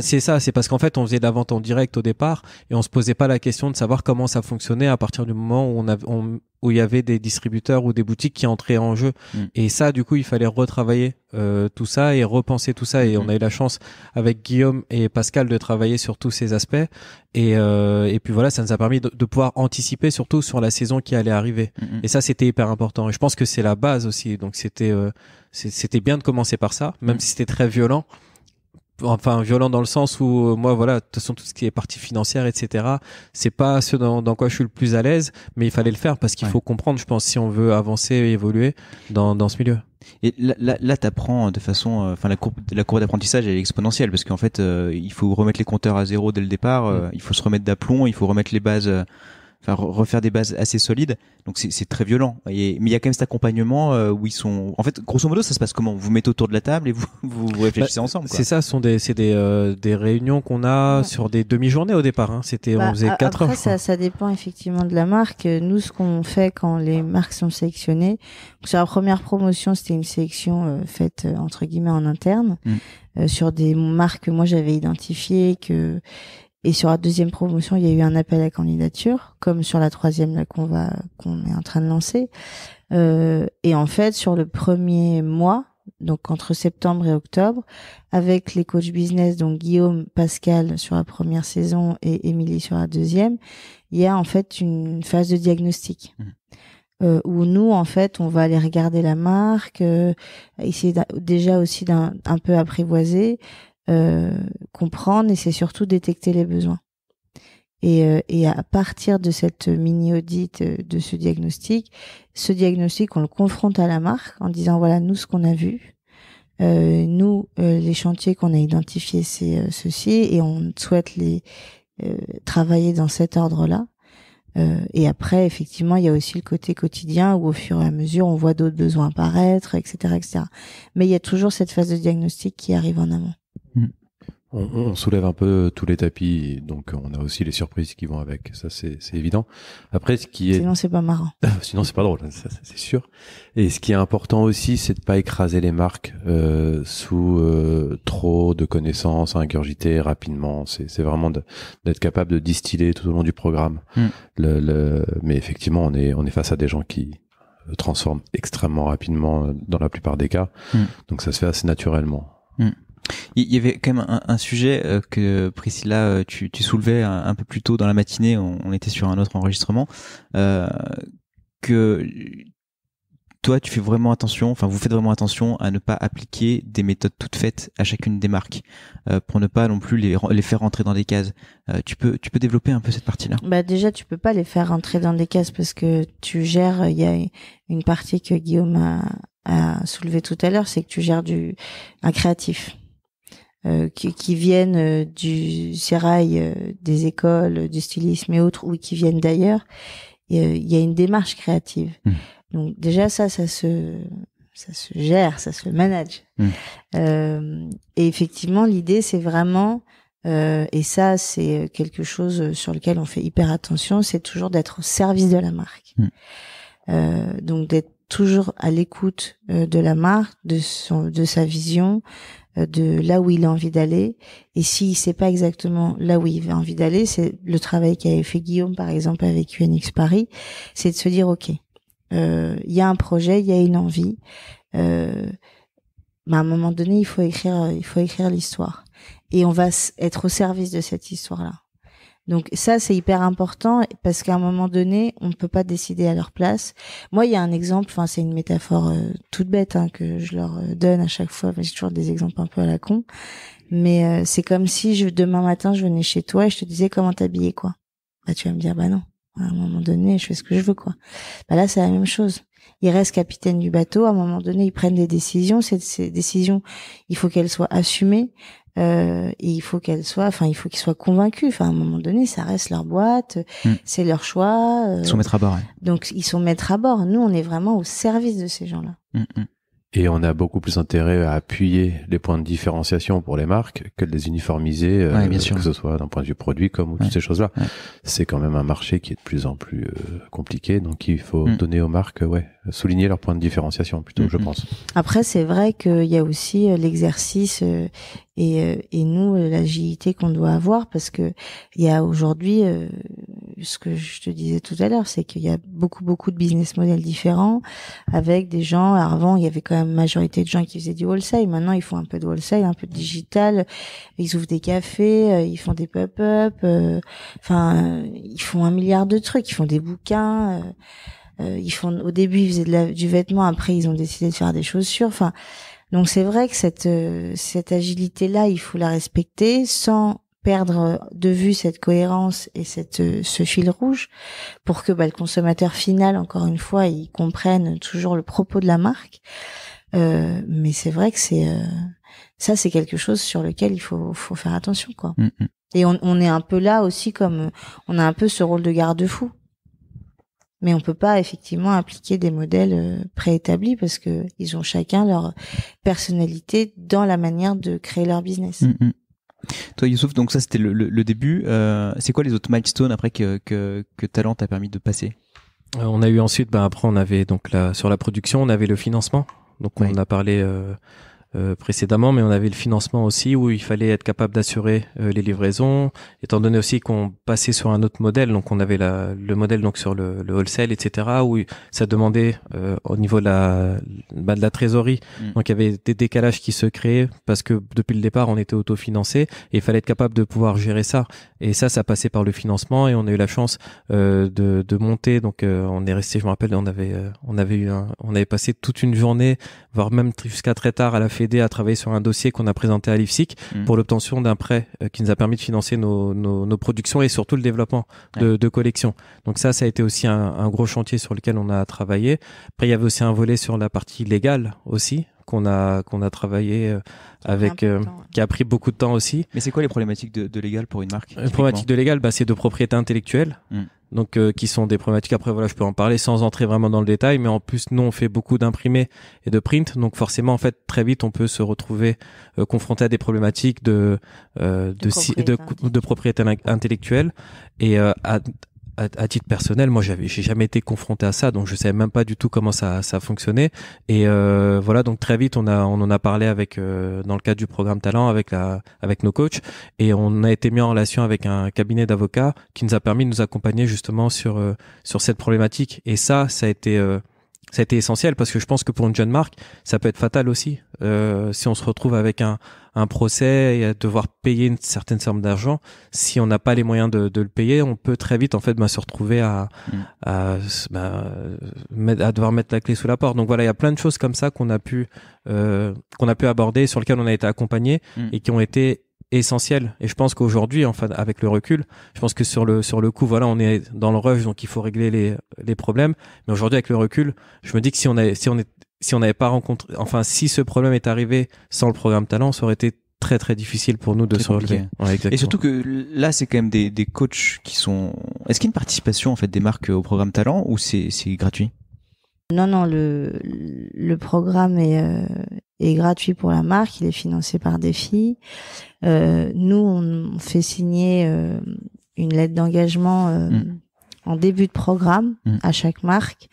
c'est ça, c'est parce qu'en fait, on faisait de la vente en direct au départ et on se posait pas la question de savoir comment ça fonctionnait à partir du moment où il y avait des distributeurs ou des boutiques qui entraient en jeu. Mm. Et ça, du coup, il fallait retravailler euh, tout ça et repenser tout ça. Et on mm-hmm. a eu la chance avec Guillaume et Pascal de travailler sur tous ces aspects. Et, euh, puis voilà, ça nous a permis de, pouvoir anticiper surtout sur la saison qui allait arriver. Mm-hmm. Et ça, c'était hyper important. Et je pense que c'est la base aussi. Donc c'était euh, c'était bien de commencer par ça, même mm. si c'était très violent enfin violent dans le sens où euh, moi voilà de toute façon tout ce qui est partie financière etc c'est pas ce dans, quoi je suis le plus à l'aise mais il fallait le faire parce qu'il faut comprendre je pense si on veut avancer et évoluer dans, dans ce milieu et là, là, là t'apprends de façon, euh, enfin la courbe, la courbe d'apprentissage elle est exponentielle parce qu'en fait euh, il faut remettre les compteurs à zéro dès le départ, mm. il faut se remettre d'aplomb, il faut remettre les bases enfin refaire des bases assez solides. Donc c'est très violent. mais il y a quand même cet accompagnement euh, où ils sont. En fait, grosso modo, ça se passe comment Vous, vous mettez autour de la table et vous *laughs* vous, réfléchissez bah, ensemble. C'est ça. Ce sont des c'est des, euh, des réunions qu'on a sur des demi-journées au départ. Hein. C'était on bah, faisait quatre heures. Après, ça, ça dépend effectivement de la marque. Nous, ce qu'on fait quand les marques sont sélectionnées, sur la première promotion, c'était une sélection euh, faite entre guillemets en interne. Mmh. sur des marques que moi j'avais identifiées que et sur la deuxième promotion, il y a eu un appel à candidature, comme sur la troisième là qu'on va qu'on est en train de lancer. Euh, et en fait, sur le premier mois, donc entre septembre et octobre, avec les coachs business, donc Guillaume, Pascal sur la première saison et Émilie sur la deuxième, il y a en fait une phase de diagnostic. Mmh. Euh, où nous, en fait, on va aller regarder la marque, euh, essayer déjà aussi d'un un peu apprivoiser, euh, comprendre et c'est surtout détecter les besoins. Et, euh, à partir de cette mini-audit euh, de ce diagnostic, ce diagnostic, on le confronte à la marque en disant voilà, nous, ce qu'on a vu, nous, les chantiers qu'on a identifiés, c'est ceci, et on souhaite les travailler dans cet ordre-là. et après, effectivement, il y a aussi le côté quotidien où au fur et à mesure, on voit d'autres besoins apparaître, etc., etc. Mais il y a toujours cette phase de diagnostic qui arrive en amont on, soulève un peu euh, tous les tapis, donc on a aussi les surprises qui vont avec. Ça, c'est évident. Après, ce qui est sinon c'est pas marrant. *laughs* sinon c'est pas drôle, c'est sûr. Et ce qui est important aussi, c'est de pas écraser les marques euh, sous euh, trop de connaissances à ingurgiter rapidement. C'est vraiment d'être capable de distiller tout au long du programme. Hmm. Mais effectivement, on est on est face à des gens qui transforment extrêmement rapidement dans la plupart des cas. Hmm. Donc ça se fait assez naturellement. Hmm. Il y avait quand même un, sujet euh, que Priscilla, euh, tu, tu, soulevais un, peu plus tôt dans la matinée, on, était sur un autre enregistrement, euh, que toi, tu fais vraiment attention, enfin vous faites vraiment attention à ne pas appliquer des méthodes toutes faites à chacune des marques, euh, pour ne pas non plus les, les faire rentrer dans des cases. tu peux tu peux développer un peu cette partie-là Bah déjà, tu peux pas les faire rentrer dans des cases parce que tu gères, il y a une partie que Guillaume a, a soulevé tout à l'heure, c'est que tu gères du un créatif euh, qui, qui, viennent euh, du sérail, euh, des écoles, du stylisme et autres, ou qui viennent d'ailleurs, il y a une démarche créative. Hmm. Donc déjà ça, ça se ça se gère, ça se manage. Hmm. Euh, et effectivement, l'idée, c'est vraiment, euh, et ça, c'est quelque chose sur lequel on fait hyper attention, c'est toujours d'être au service de la marque. Hmm. Euh, donc d'être toujours à l'écoute de la marque, de son, de sa vision, euh, de là où il a envie d'aller. Et s'il sait pas exactement là où il a envie d'aller, c'est le travail qu'avait fait Guillaume, par exemple, avec UNX Paris, c'est de se dire, OK, euh, il y a un projet, il y a une envie. Euh, à un moment donné, il faut écrire, il faut écrire l'histoire. Et on va être au service de cette histoire-là. Donc ça, c'est hyper important parce qu'à un moment donné, on ne peut pas décider à leur place. Moi, il y a un exemple, enfin c'est une métaphore euh, toute bête hein, que je leur euh, donne à chaque fois, mais j'ai toujours des exemples un peu à la con. Mais euh, c'est comme si je, demain matin, je venais chez toi et je te disais comment t'habiller, quoi. Bah tu vas me dire, bah non. À un moment donné, je fais ce que je veux, quoi. Bah là, c'est la même chose. Ils restent capitaine du bateau. À un moment donné, ils prennent des décisions. ces décisions, il faut qu'elles soient assumées euh, il faut qu'elles soient, enfin, il faut qu'ils soient convaincus. Enfin, à un moment donné, ça reste leur boîte, mm. c'est leur choix. Euh. ils sont maîtres à bord. Donc, ils sont maîtres à bord. Nous, on est vraiment au service de ces gens-là. Mm, mm. Et on a beaucoup plus intérêt à appuyer les points de différenciation pour les marques que de les uniformiser, euh, ouais, que ce soit d'un point de vue produit comme toutes ces choses-là. C'est quand même un marché qui est de plus en plus euh, compliqué, donc il faut donner aux marques, ouais, souligner leur point de différenciation plutôt, je mhm. pense. Après, c'est vrai qu'il y a aussi euh, l'exercice euh, et, euh, et nous l'agilité qu'on doit avoir parce que il y a aujourd'hui ce que je te disais tout à l'heure, c'est qu'il y a beaucoup beaucoup de business models différents avec des gens. Avant, il y avait quand même majorité de gens qui faisaient du wholesale. Maintenant, ils font un peu de wholesale, un peu de digital. Ils ouvrent des cafés, ils font des pop-up. Enfin, ils font un milliard de trucs. Ils font des bouquins. Euh, ils font au début ils faisaient du vêtement, après ils ont décidé de faire des chaussures. Enfin, donc c'est vrai que cette euh, cette agilité là, il faut la respecter sans perdre de vue cette cohérence et cette euh, ce fil rouge pour que bah, le consommateur final encore une fois il comprenne toujours le propos de la marque euh, mais c'est vrai que c'est euh, ça c'est quelque chose sur lequel il faut faut faire attention quoi mmh, mmh. et on, on, est un peu là aussi comme on a un peu ce rôle de garde-fou mais on peut pas effectivement appliquer des modèles euh, préétablis parce que ils ont chacun leur personnalité dans la manière de créer leur business. Mm, mm. Toi, Youssouf, donc ça c'était le, début. Euh, c'est quoi les autres milestones après que, que, que Talent t'a permis de passer euh, On a eu ensuite, ben, après on avait donc là sur la production, on avait le financement. Donc on a parlé euh, euh, précédemment, mais on avait le financement aussi où il fallait être capable d'assurer euh, les livraisons, étant donné aussi qu'on passait sur un autre modèle, donc on avait la, le modèle donc sur le, le wholesale, etc., où ça demandait euh, au niveau de la, bah, de la trésorerie, mm. donc il y avait des décalages qui se créaient parce que depuis le départ on était autofinancé et il fallait être capable de pouvoir gérer ça. Et ça, ça passait par le financement et on a eu la chance de, de, monter. Donc on est resté, je me rappelle, on avait on avait eu on avait passé toute une journée, voire même jusqu'à très tard à la fin aidé à travailler sur un dossier qu'on a présenté à l'IFSIC mm. pour l'obtention d'un prêt euh, qui nous a permis de financer nos, productions et surtout le développement de, collections. Donc ça, ça a été aussi un, un, gros chantier sur lequel on a travaillé. Après, il y avait aussi un volet sur la partie légale aussi qu'on a qu'on a travaillé euh, avec euh, qui a pris beaucoup de temps aussi. Mais c'est quoi les problématiques de, légal pour une marque Les euh, problématiques de légal, bah, c'est de propriété intellectuelle. Hmm. Donc qui sont des problématiques après voilà, je peux en parler sans entrer vraiment dans le détail mais en plus nous on fait beaucoup d'imprimés et de print donc forcément en fait très vite on peut se retrouver confronté à des problématiques de de de, de, propriété intellectuelle et à, à, titre personnel, moi, j'avais, j'ai jamais été confronté à ça, donc je savais même pas du tout comment ça, ça fonctionnait. Et euh, voilà, donc très vite, on a, on en a parlé avec, euh, dans le cadre du programme talent, avec la, avec nos coachs, et on a été mis en relation avec un cabinet d'avocats qui nous a permis de nous accompagner justement sur, euh, sur cette problématique. Et ça, ça a été ça a été essentiel parce que je pense que pour une jeune marque, ça peut être fatal aussi. Euh, si on se retrouve avec un, un procès et à devoir payer une certaine somme d'argent, si on n'a pas les moyens de, le payer, on peut très vite en fait bah, se retrouver à, mm. bah, à, devoir mettre la clé sous la porte. Donc voilà, il y a plein de choses comme ça qu'on a pu euh, qu'on a pu aborder sur lesquelles on a été accompagné mm. et qui ont été essentiel. Et je pense qu'aujourd'hui, enfin, avec le recul, je pense que sur le sur le coup, voilà, on est dans le rush, donc il faut régler les, les problèmes. Mais aujourd'hui, avec le recul, je me dis que si on avait, si on est si on n'avait pas rencontré, enfin, si ce problème est arrivé sans le programme talent, ça aurait été très très difficile pour nous de se relever. et surtout que là, c'est quand même des, des coachs qui sont. Est-ce qu'il y a une participation en fait des marques au programme talent ou c'est gratuit Non non, le le programme est euh, est gratuit pour la marque, il est financé par Défi. Euh, nous, on, fait signer euh, une lettre d'engagement euh, mm. en début de programme mm. à chaque marque.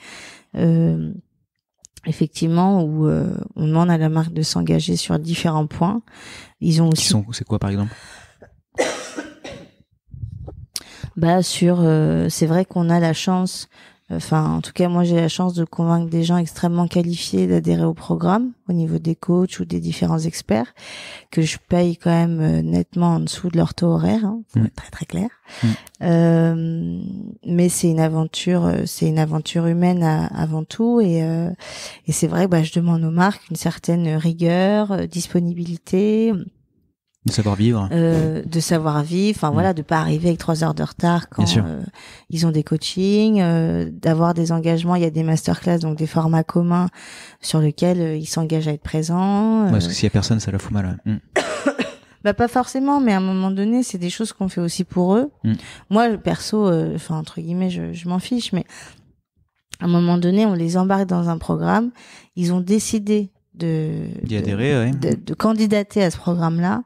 effectivement, où on demande à la marque de s'engager sur différents points. Ils ont aussi. C'est quoi, par exemple Bah sur, c'est vrai qu'on a la chance Enfin, en tout cas, moi, j'ai la chance de convaincre des gens extrêmement qualifiés d'adhérer au programme au niveau des coachs ou des différents experts, que je paye quand même euh, nettement en dessous de leur taux horaire, hein, mm. très très clair. Mm. Euh, mais c'est une aventure, euh, c'est une aventure humaine avant tout, et, c'est vrai, bah, je demande aux marques une certaine rigueur, disponibilité de savoir vivre euh, de savoir vivre enfin mm. voilà de pas arriver avec trois heures de retard quand euh, ils ont des coachings euh, d'avoir des engagements il y a des masterclass donc des formats communs sur lesquels euh, ils s'engagent à être présents parce que s'il y a personne ça leur fout mal mm. *coughs* bah pas forcément mais à un moment donné c'est des choses qu'on fait aussi pour eux mm. moi perso enfin entre guillemets je, m'en fiche mais à un moment donné, on les embarque dans un programme. Ils ont décidé de, adhérer, de, candidater à ce programme-là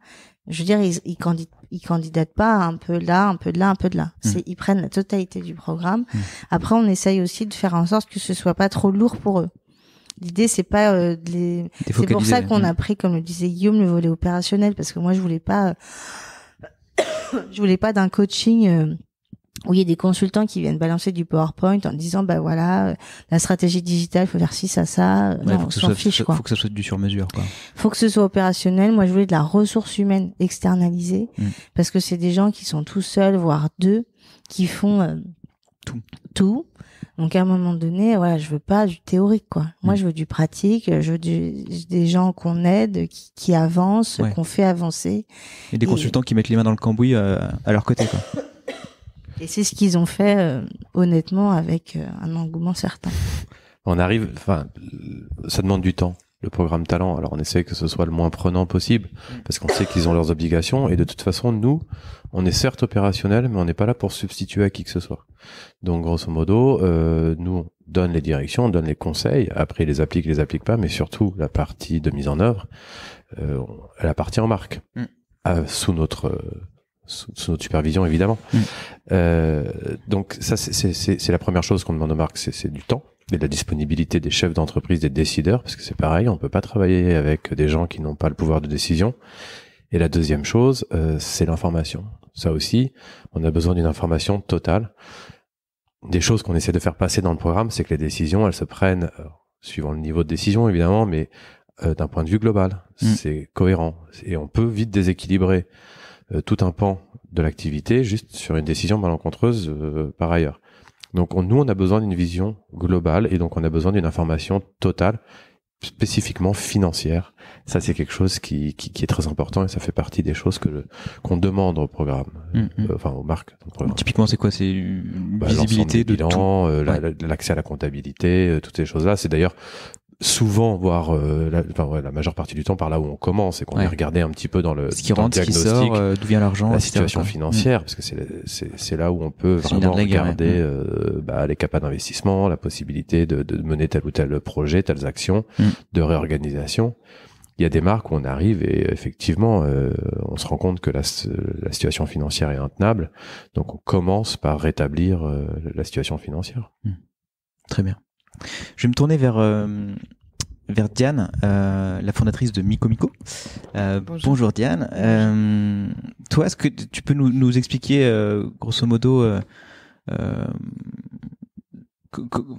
je veux dire, ils, ils, ils, candidatent pas un peu là, un peu de là, un peu de là. Mm. C'est, ils prennent la totalité du programme. Mm. Après, on essaye aussi de faire en sorte que ce soit pas trop lourd pour eux. L'idée, c'est pas euh, les. C'est pour ça qu'on mm. a pris, comme le disait Guillaume, le volet opérationnel, parce que moi, je voulais pas, *coughs* je voulais pas d'un coaching. Euh, où il y a des consultants qui viennent balancer du PowerPoint en disant bah voilà euh, la stratégie digitale faut faire ci ça ça faut, que fiche, quoi. faut que ça soit du sur mesure quoi. Faut que ce soit opérationnel. Moi je voulais de la ressource humaine externalisée mm. parce que c'est des gens qui sont tout seuls voire deux qui font euh, tout. tout. Donc à un moment donné, voilà, je veux pas du théorique quoi. Moi, mm. je veux du pratique, je veux du, des gens qu'on aide, qui, qui avancent, qu'on fait avancer. Et des consultants qui mettent les mains dans le cambouis euh, à leur côté quoi. *coughs* Et c'est ce qu'ils ont fait, euh, honnêtement, avec euh, un engouement certain. On arrive, enfin, ça demande du temps, le programme talent. Alors on essaie que ce soit le moins prenant possible, parce qu'on sait qu'ils ont leurs obligations. Et de toute façon, nous, on est certes opérationnel, mais on n'est pas là pour substituer à qui que ce soit. Donc grosso modo, euh, nous, donne les directions, on donne les conseils, après ils les appliquent, ils les appliquent pas, mais surtout la partie de mise en œuvre, euh, elle appartient aux marques, mm. ah, sous notre euh, sous, notre supervision évidemment. Mm. Euh, donc ça c'est la première chose qu'on demande aux marques, c'est du temps et la disponibilité des chefs d'entreprise, des décideurs, parce que c'est pareil, on peut pas travailler avec des gens qui n'ont pas le pouvoir de décision. Et la deuxième chose, euh, c'est l'information. Ça aussi, on a besoin d'une information totale. Des choses qu'on essaie de faire passer dans le programme, c'est que les décisions, elles se prennent, suivant le niveau de décision évidemment, mais euh, d'un point de vue global. Mm. C'est cohérent et on peut vite déséquilibrer euh, tout un pan de l'activité juste sur une décision malencontreuse euh, par ailleurs. Donc on, nous, on a besoin d'une vision globale et donc on a besoin d'une information totale, spécifiquement financière. Ça, c'est quelque chose qui, qui, est très important et ça fait partie des choses que qu'on demande au programme, euh, mm, mm. enfin aux marques. Typiquement, c'est quoi C'est une bah, visibilité de tout. l'accès à la comptabilité, toutes ces choses-là. C'est d'ailleurs souvent, voire euh, la, majeure partie du temps, par là où on commence et qu'on est regardé un petit peu dans le, diagnostic, euh, d'où vient l'argent, la situation financière, mm. parce que c'est là où on peut vraiment regarder mm. euh, bah, les capas d'investissement, la possibilité de, mener tel ou tel projet, telles actions mm. de réorganisation. Il y a des marques où on arrive et effectivement, on se rend compte que la, situation financière est intenable. Donc, on commence par rétablir la situation financière. Très bien. Je vais me tourner vers, euh, vers Diane, euh, la fondatrice de Mikomiko euh, Bonjour. bonjour. Diane. toi, est-ce que tu peux nous, nous expliquer grosso modo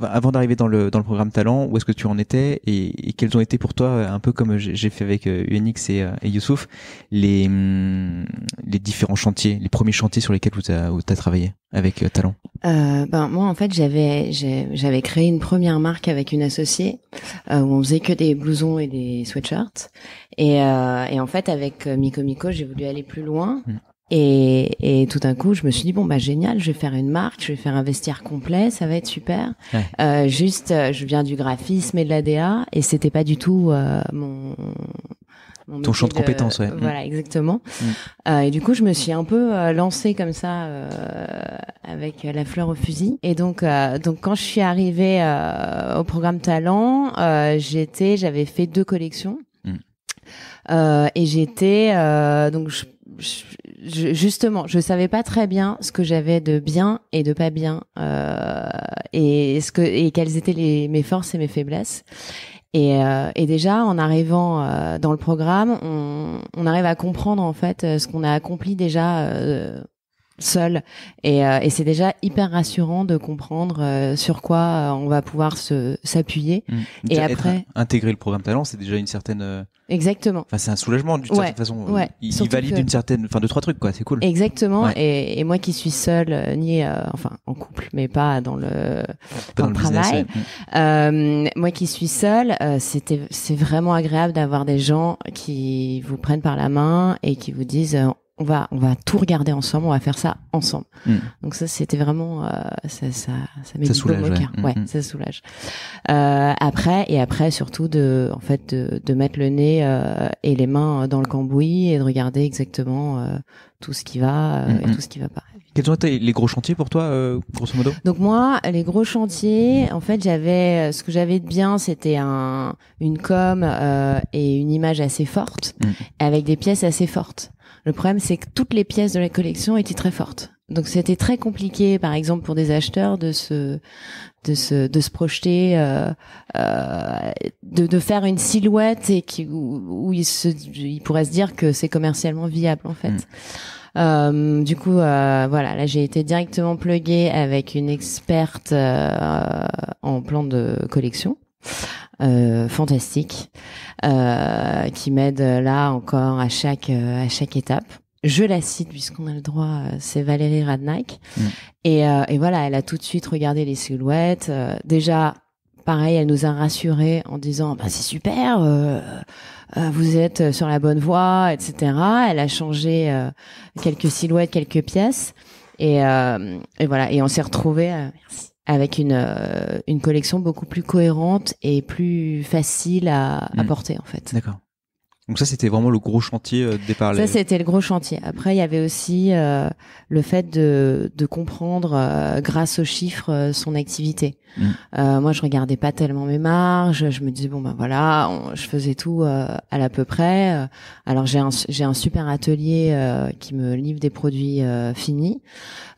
avant d'arriver dans le, dans le programme talent, où est-ce que tu en étais et, quels ont été pour toi, un peu comme j'ai fait avec Unix et, et Youssouf, les, hum, les différents chantiers, les premiers chantiers sur lesquels tu as, travaillé avec Talon euh, Talent euh, ben, Moi, en fait, j'avais j'avais créé une première marque avec une associée euh, où on faisait que des blousons et des sweatshirts. Et, et en fait, avec Miko Miko, j'ai voulu aller plus loin. Mm. Et, tout d'un coup, je me suis dit bon bah génial, je vais faire une marque, je vais faire un vestiaire complet, ça va être super. juste, je viens du graphisme et de la DA, et c'était pas du tout mon ton champ de, compétences, ouais. Voilà, mm. exactement. Mm. Euh, et du coup, je me suis un peu euh, lancée comme ça euh, avec la fleur au fusil. Et donc, donc quand je suis arrivée au programme talent, j'étais, j'avais fait deux collections. Mm. et j'étais donc je, je, justement, je savais pas très bien ce que j'avais de bien et de pas bien, et ce que et quelles étaient mes forces et mes faiblesses. Euh, et, déjà, en arrivant euh, dans le programme, on, arrive à comprendre en fait euh, ce qu'on a accompli déjà seul euh, et, c'est déjà hyper rassurant de comprendre euh, sur quoi euh, on va pouvoir se s'appuyer mmh. et après intégrer le programme talent c'est déjà une certaine exactement enfin c'est un soulagement d'une certaine façon il, valide une certaine enfin deux trois trucs quoi c'est cool exactement et, moi qui suis seule ni enfin en couple mais pas dans le, travail mmh. moi qui suis seule c'était c'est vraiment agréable d'avoir des gens qui vous prennent par la main et qui vous disent on va, on va tout regarder ensemble, on va faire ça ensemble. Mm. Donc ça, c'était vraiment, euh, ça, ça, ça, soulage, ouais. Mm, ouais. Mm. ça soulage. Euh, après et après surtout de, en fait, de, de mettre le nez euh, et les mains euh, dans le cambouis et de regarder exactement tout ce qui va et tout ce qui va pas. Quels ont été les gros chantiers pour toi, grosso modo Donc moi, les gros chantiers, en fait, j'avais, ce que j'avais de bien, c'était un, une com et une image assez forte avec des pièces assez fortes. Le problème, c'est que toutes les pièces de la collection étaient très fortes. Donc c'était très compliqué, par exemple, pour des acheteurs de se de se projeter, euh, euh, de, faire une silhouette et qui où, ils se ils pourraient se dire que c'est commercialement viable en fait. Mm. Euh, du coup, voilà, là j'ai été directement pluguée avec une experte en plan de collection euh, fantastique euh, qui m'aide euh, là encore à chaque euh, à chaque étape. Je la cite puisqu'on a le droit, c'est Valérie Radnack. Mm. Et, et, voilà, elle a tout de suite regardé les silhouettes. déjà, pareil, elle nous a rassurés en disant bah, c'est super, euh, vous êtes sur la bonne voie, etc. Elle a changé quelques silhouettes, quelques pièces, et, et voilà. Et on s'est retrouvés. merci avec une, euh, une collection beaucoup plus cohérente et plus facile à, à mm. porter en fait. D'accord. Donc ça, c'était vraiment le gros chantier euh, de départ. Ça, c'était le gros chantier. Après, il y avait aussi euh, le fait de, comprendre, euh, grâce aux chiffres, son activité. Mm. moi, je regardais pas tellement mes marges. Je me disais bon ben voilà, je faisais tout à l'à peu près. Alors j'ai un un super atelier qui me livre des produits finis.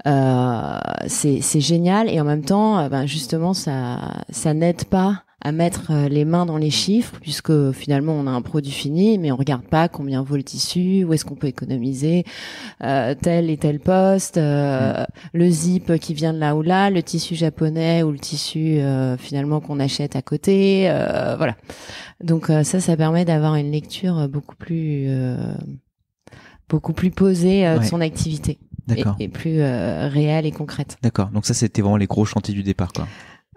c'est c'est génial et en même temps, ben justement, ça ça n'aide pas à mettre euh, les mains dans les chiffres, puisque euh, finalement on a un produit fini, mais on regarde pas combien vaut le tissu, où est-ce qu'on peut économiser euh, tel et tel poste, le zip qui vient de là ou là, le tissu japonais ou le tissu finalement qu'on achète à côté, voilà. Donc ça, ça permet d'avoir une lecture beaucoup plus beaucoup plus posée de son activité. Et, et, plus réelle et concrète. D'accord. Donc ça, c'était vraiment les gros chantiers du départ, quoi.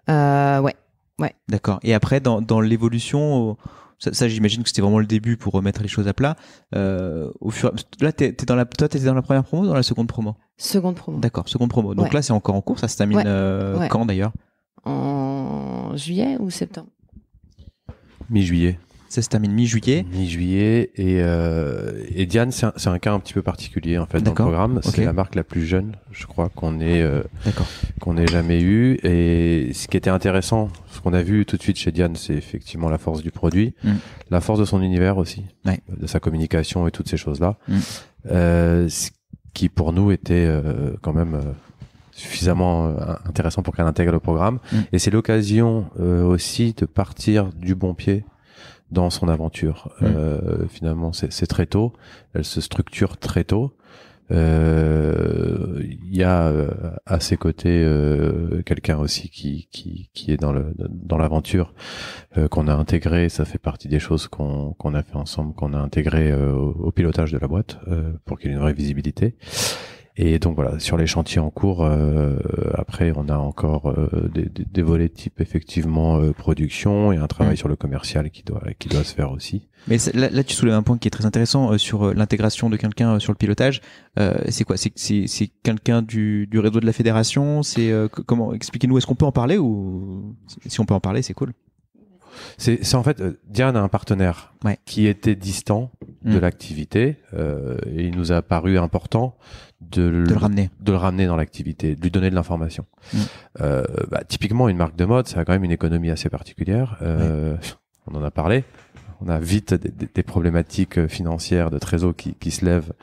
Euh, ouais. Ouais. D'accord. Et après, dans, dans l'évolution, ça, j'imagine que c'était vraiment le début pour remettre les choses à plat. Euh, au fur, là, t'es, es dans la, toi, t'étais dans la première promo ou dans la seconde promo Seconde promo. D'accord, seconde promo. Donc là, c'est encore en cours. Ça se termine euh, quand d'ailleurs En juillet ou septembre Mi-juillet. Ça se termine mi-juillet. Mi-juillet. Et, euh, et Diane, c'est un, un, cas un petit peu particulier en fait dans le programme. C'est la marque la plus jeune, je crois, qu'on ait, euh, qu'on ait jamais eu. Et ce qui était intéressant, ce qu'on a vu tout de suite chez Diane, c'est effectivement la force du produit, mm. la force de son univers aussi, de sa communication et toutes ces choses-là. Mm. Euh, ce qui pour nous était quand même suffisamment intéressant pour qu'elle intègre le programme. Mm. Et c'est l'occasion aussi de partir du bon pied dans son aventure. Mm. Euh, finalement, c'est très tôt. Elle se structure très tôt. Il euh, y a euh, à ses côtés quelqu'un aussi qui, qui, est dans le dans l'aventure qu'on a intégré. Ça fait partie des choses qu'on qu'on a fait ensemble, qu'on a intégré au, pilotage de la boîte pour qu'il y ait une vraie visibilité. Et donc voilà, sur les chantiers en cours, euh, après on a encore euh, des, des, volets type effectivement euh, production et un travail mm. sur le commercial qui doit qui doit se faire aussi. Mais là, là, tu soulèves un point qui est très intéressant sur l'intégration de quelqu'un sur le pilotage. c'est quoi C'est c'est quelqu'un du, du réseau de la fédération C'est comment Expliquez-nous. Est-ce qu'on peut en parler ou si on peut en parler, c'est cool. C'est en fait, euh, Diane a un partenaire qui était distant de mm. l'activité euh, et il nous a paru important de, le, ramener, dans l'activité, de lui donner de l'information. Mm. Euh, bah, typiquement, une marque de mode, ça a quand même une économie assez particulière. On en a parlé on a vite des, problématiques euh, financières de trésor qui, se lèvent,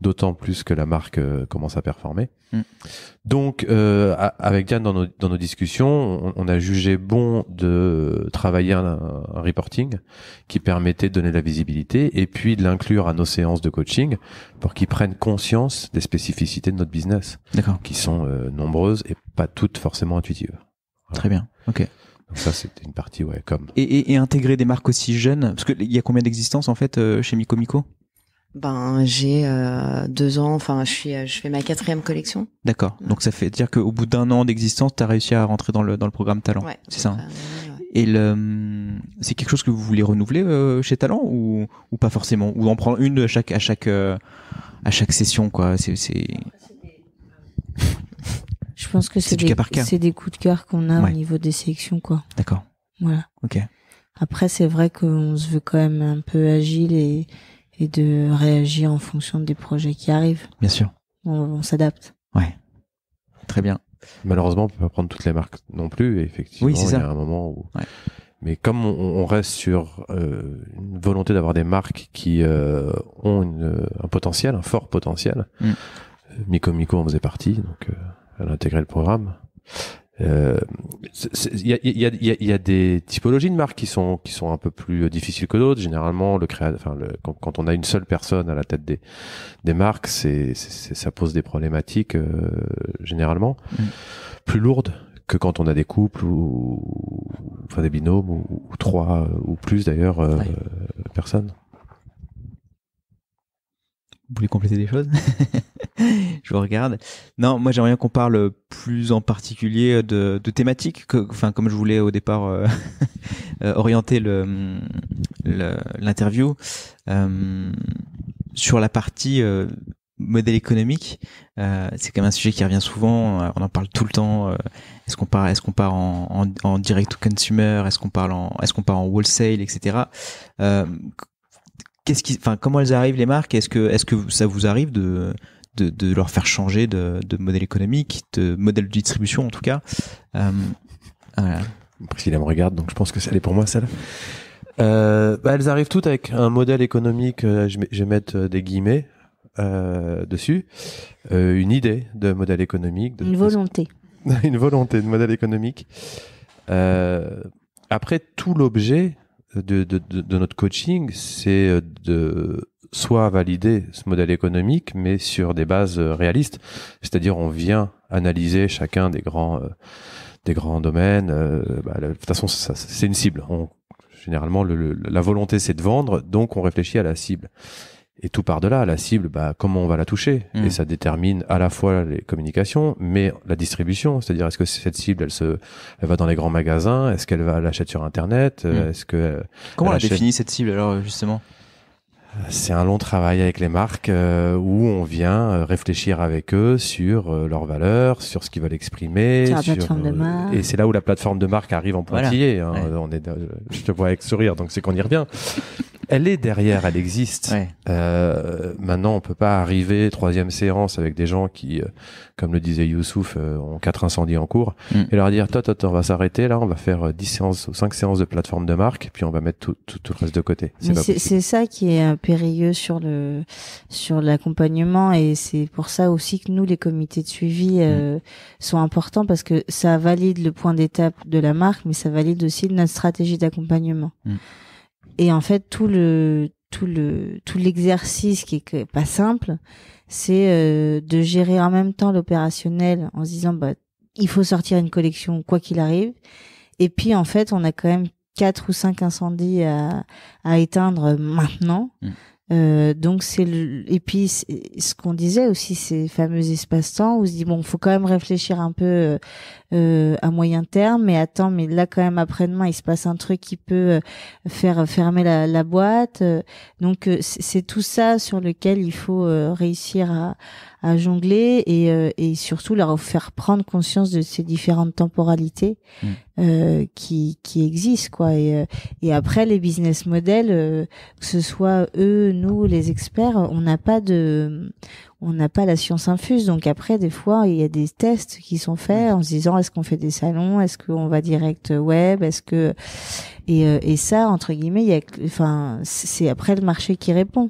d'autant plus que la marque euh, commence à performer. Mm. Donc, euh, avec Diane, dans nos, discussions, on, a jugé bon de travailler un, reporting qui permettait de donner la visibilité et puis de l'inclure à nos séances de coaching pour qu'ils prennent conscience des spécificités de notre business, qui sont nombreuses et pas toutes forcément intuitives. Très bien, ok ça, c'était une partie, ouais, comme. Et, intégrer des marques aussi jeunes, parce qu'il y a combien d'existences en fait euh, chez Miko Miko ben j'ai euh, deux ans, enfin euh, je fais ma quatrième collection. D'accord. Donc ça fait dire qu'au bout d'un an d'existence, tu as réussi à rentrer dans le programme talent. Ouais, c'est ça. Hein et le, hum, c'est quelque chose que vous voulez renouveler chez talent ou, pas forcément ou en prendre une à chaque à chaque à chaque session quoi. c'est. Je pense que c'est des, des coups de cœur qu'on a au niveau des sélections, quoi. D'accord. Voilà. Ok. Après, c'est vrai qu'on se veut quand même un peu agile et, et de réagir en fonction des projets qui arrivent. Bien sûr. On, s'adapte. Ouais. Très bien. Malheureusement, on peut pas prendre toutes les marques non plus. effectivement, oui, il y un moment où. Mais comme on, reste sur euh, une volonté d'avoir des marques qui euh, ont un potentiel, un fort potentiel, mm. euh, Miko Miko en faisait partie, donc à intégrait le programme. Euh, il y, a, y, a, y, a, y, a, des typologies de marques qui sont qui sont un peu plus euh, difficiles que d'autres. Généralement, le, enfin, le quand, on a une seule personne à la tête des des marques, c'est ça pose des problématiques euh, généralement mm. plus lourdes que quand on a des couples ou, enfin des binômes ou, trois ou plus d'ailleurs personnes. Vous voulez compléter des choses *laughs* Je vous regarde. Non, moi j'aimerais bien qu'on parle plus en particulier de, thématiques, que, enfin comme je voulais au départ euh, *laughs* euh, orienter l'interview euh, sur la partie modèle économique. c'est quand même un sujet qui revient souvent. On en parle tout le temps. est-ce qu'on part, est-ce en, direct to consumer Est-ce qu'on parle en, est-ce qu'on part en wholesale, etc qui, enfin, comment elles arrivent les marques Est-ce que, est-ce que ça vous arrive de, de, leur faire changer de, modèle économique, de modèle de distribution en tout cas euh, qu'il ah, me regarde, donc je pense que ça, là pour moi celle. Euh, bah, elles arrivent toutes avec un modèle économique. Euh, je, vais, mettre euh, des guillemets euh, dessus, une idée de modèle économique, de une volonté, *laughs* une volonté de modèle économique. après, tout l'objet de, de, notre coaching, c'est euh, de soit valider ce modèle économique, mais sur des bases euh, réalistes. C'est-à-dire, on vient analyser chacun des grands, euh, des grands domaines. bah, de toute façon, c'est une cible. généralement, la volonté, c'est de vendre, donc on réfléchit à la cible. Et tout part de là. La cible, bah, comment on va la toucher Et mm. ça détermine à la fois les communications, mais la distribution. C'est-à-dire, est-ce que cette cible, elle se, elle va dans les grands magasins Est-ce qu'elle va l'acheter sur Internet mm. euh, Est-ce que euh, comment on définit cette cible alors justement euh, c'est un long travail avec les marques où on vient réfléchir avec eux sur leurs valeurs, sur ce qu'ils veulent exprimer. Sur Et c'est là où la plateforme de marque arrive en pointillé. Hein. on est, je te vois avec sourire, donc c'est qu'on y revient elle est derrière, elle existe. Euh, maintenant, on peut pas arriver troisième séance avec des gens qui, euh, comme le disait Youssouf, euh, ont quatre incendies en cours mm. et leur dire, toi, toi, on va s'arrêter là, on va faire 10 euh, séances ou 5 séances de plateforme de marque, puis on va mettre tout, le reste de côté. C'est ça qui est périlleux sur le sur l'accompagnement et c'est pour ça aussi que nous, les comités de suivi, mm. sont importants parce que ça valide le point d'étape de la marque, mais ça valide aussi notre stratégie d'accompagnement. Mm. Et en fait, tout le tout le tout l'exercice qui est pas simple, c'est euh, de gérer en même temps l'opérationnel en se disant bah il faut sortir une collection quoi qu'il arrive. Et puis en fait, on a quand même quatre ou cinq incendies à, à éteindre maintenant. Mmh. Euh, donc c'est et puis ce qu'on disait aussi ces fameux espaces-temps où on se dit bon faut quand même réfléchir un peu euh, euh, à moyen terme mais attends mais là quand même après-demain il se passe un truc qui peut faire fermer la, la boîte donc c'est tout ça sur lequel il faut réussir à, à jongler et, euh, et surtout leur faire prendre conscience de ces différentes temporalités mm. euh, qui, qui existent quoi et, euh, et après les business models euh, que ce soit eux nous les experts on n'a pas de on n'a pas la science infuse donc après des fois il y a des tests qui sont faits en se disant est-ce qu'on fait des salons est-ce qu'on va direct web est-ce que et, et ça entre guillemets il y a enfin c'est après le marché qui répond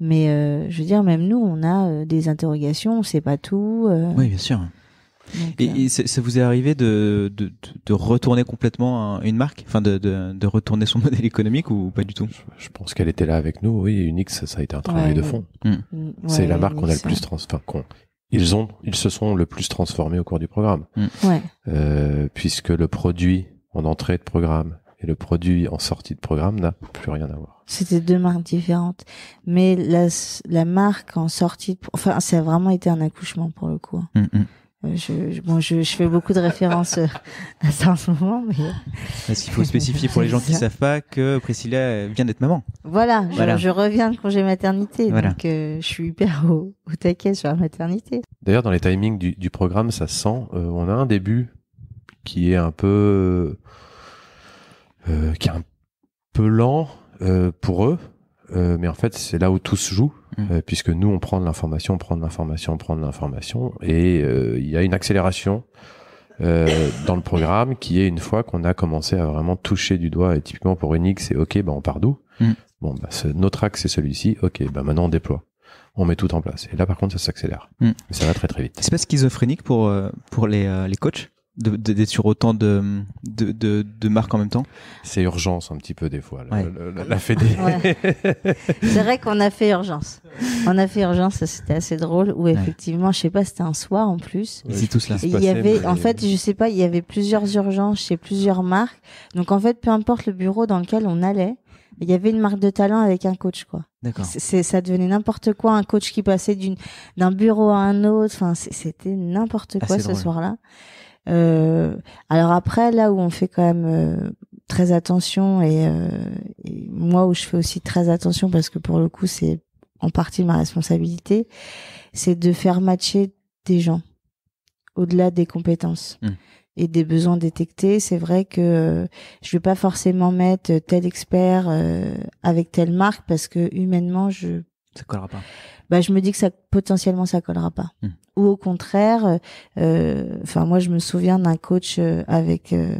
mais euh, je veux dire, même nous, on a euh, des interrogations, on ne sait pas tout. Euh. Oui, bien sûr. et, ça vous est arrivé de, de, retourner complètement une marque, enfin de, de, retourner son *laughs* modèle économique ou pas du tout je, pense qu'elle était là avec nous. Oui, Unix, ça a été un travail de fond. Mm. Mm. C'est la marque qu'on a le plus transformée. Enfin, ils ont, ils se sont le plus transformés au cours du programme, mm. puisque le produit en entrée de programme et le produit en sortie de programme n'a plus rien à voir. C'était deux marques différentes, mais la, la marque en sortie, de, enfin, ça a vraiment été un accouchement pour le coup. Hein. Mm, mm. Euh, je, je, fais beaucoup de références euh, *laughs* à ça en ce moment. Mais... Parce qu'il faut spécifier pour les gens qui ne savent pas que Priscilla euh, vient d'être maman. Voilà, Je, reviens de congé maternité, donc je suis hyper au, taquet sur la maternité. D'ailleurs, dans les timings du, programme, ça sent, on a un début qui est un peu... Euh, qui est un peu lent euh, pour eux, euh, mais en fait c'est là où tout se joue. Mm. puisque nous on prend de l'information, on prend de l'information, on prend de l'information, et il y a une accélération dans le programme qui est une fois qu'on a commencé à vraiment toucher du doigt et typiquement pour Unix c'est ok bah, on part d'où mm. bon bah, notre axe c'est celui-ci ok ben maintenant on déploie on met tout en place et là par contre ça s'accélère mm. ça va très très vite c'est pas schizophrénique pour pour les, les coachs d'être sur autant de, de, de, marques en même temps C'est urgence un petit peu des fois, la, *laughs* C'est vrai qu'on a fait urgence. On a fait urgence, c'était assez drôle, ou effectivement, je sais pas, c'était un soir en plus. tout cela. Il y avait, en fait, je sais pas, il y avait plusieurs urgences chez plusieurs marques. Donc en fait, peu importe le bureau dans lequel on allait, il y avait une marque de talent avec un coach, quoi. ça devenait n'importe quoi, un coach qui passait d'une, d'un bureau à un autre. Enfin, c'était n'importe quoi ce soir-là. Euh, alors après, là où on fait quand même euh, très attention euh, et, moi où je fais aussi très attention parce que pour le coup c'est en partie ma responsabilité, c'est de faire matcher des gens au-delà des compétences. Mmh. Et des besoins détectés, c'est vrai que je je vais pas forcément mettre tel expert avec telle marque parce que humainement je ça collera pas. Bah, je me dis que ça potentiellement ça collera pas. Hmm. Ou au contraire, euh, enfin moi je me souviens d'un coach euh, avec euh,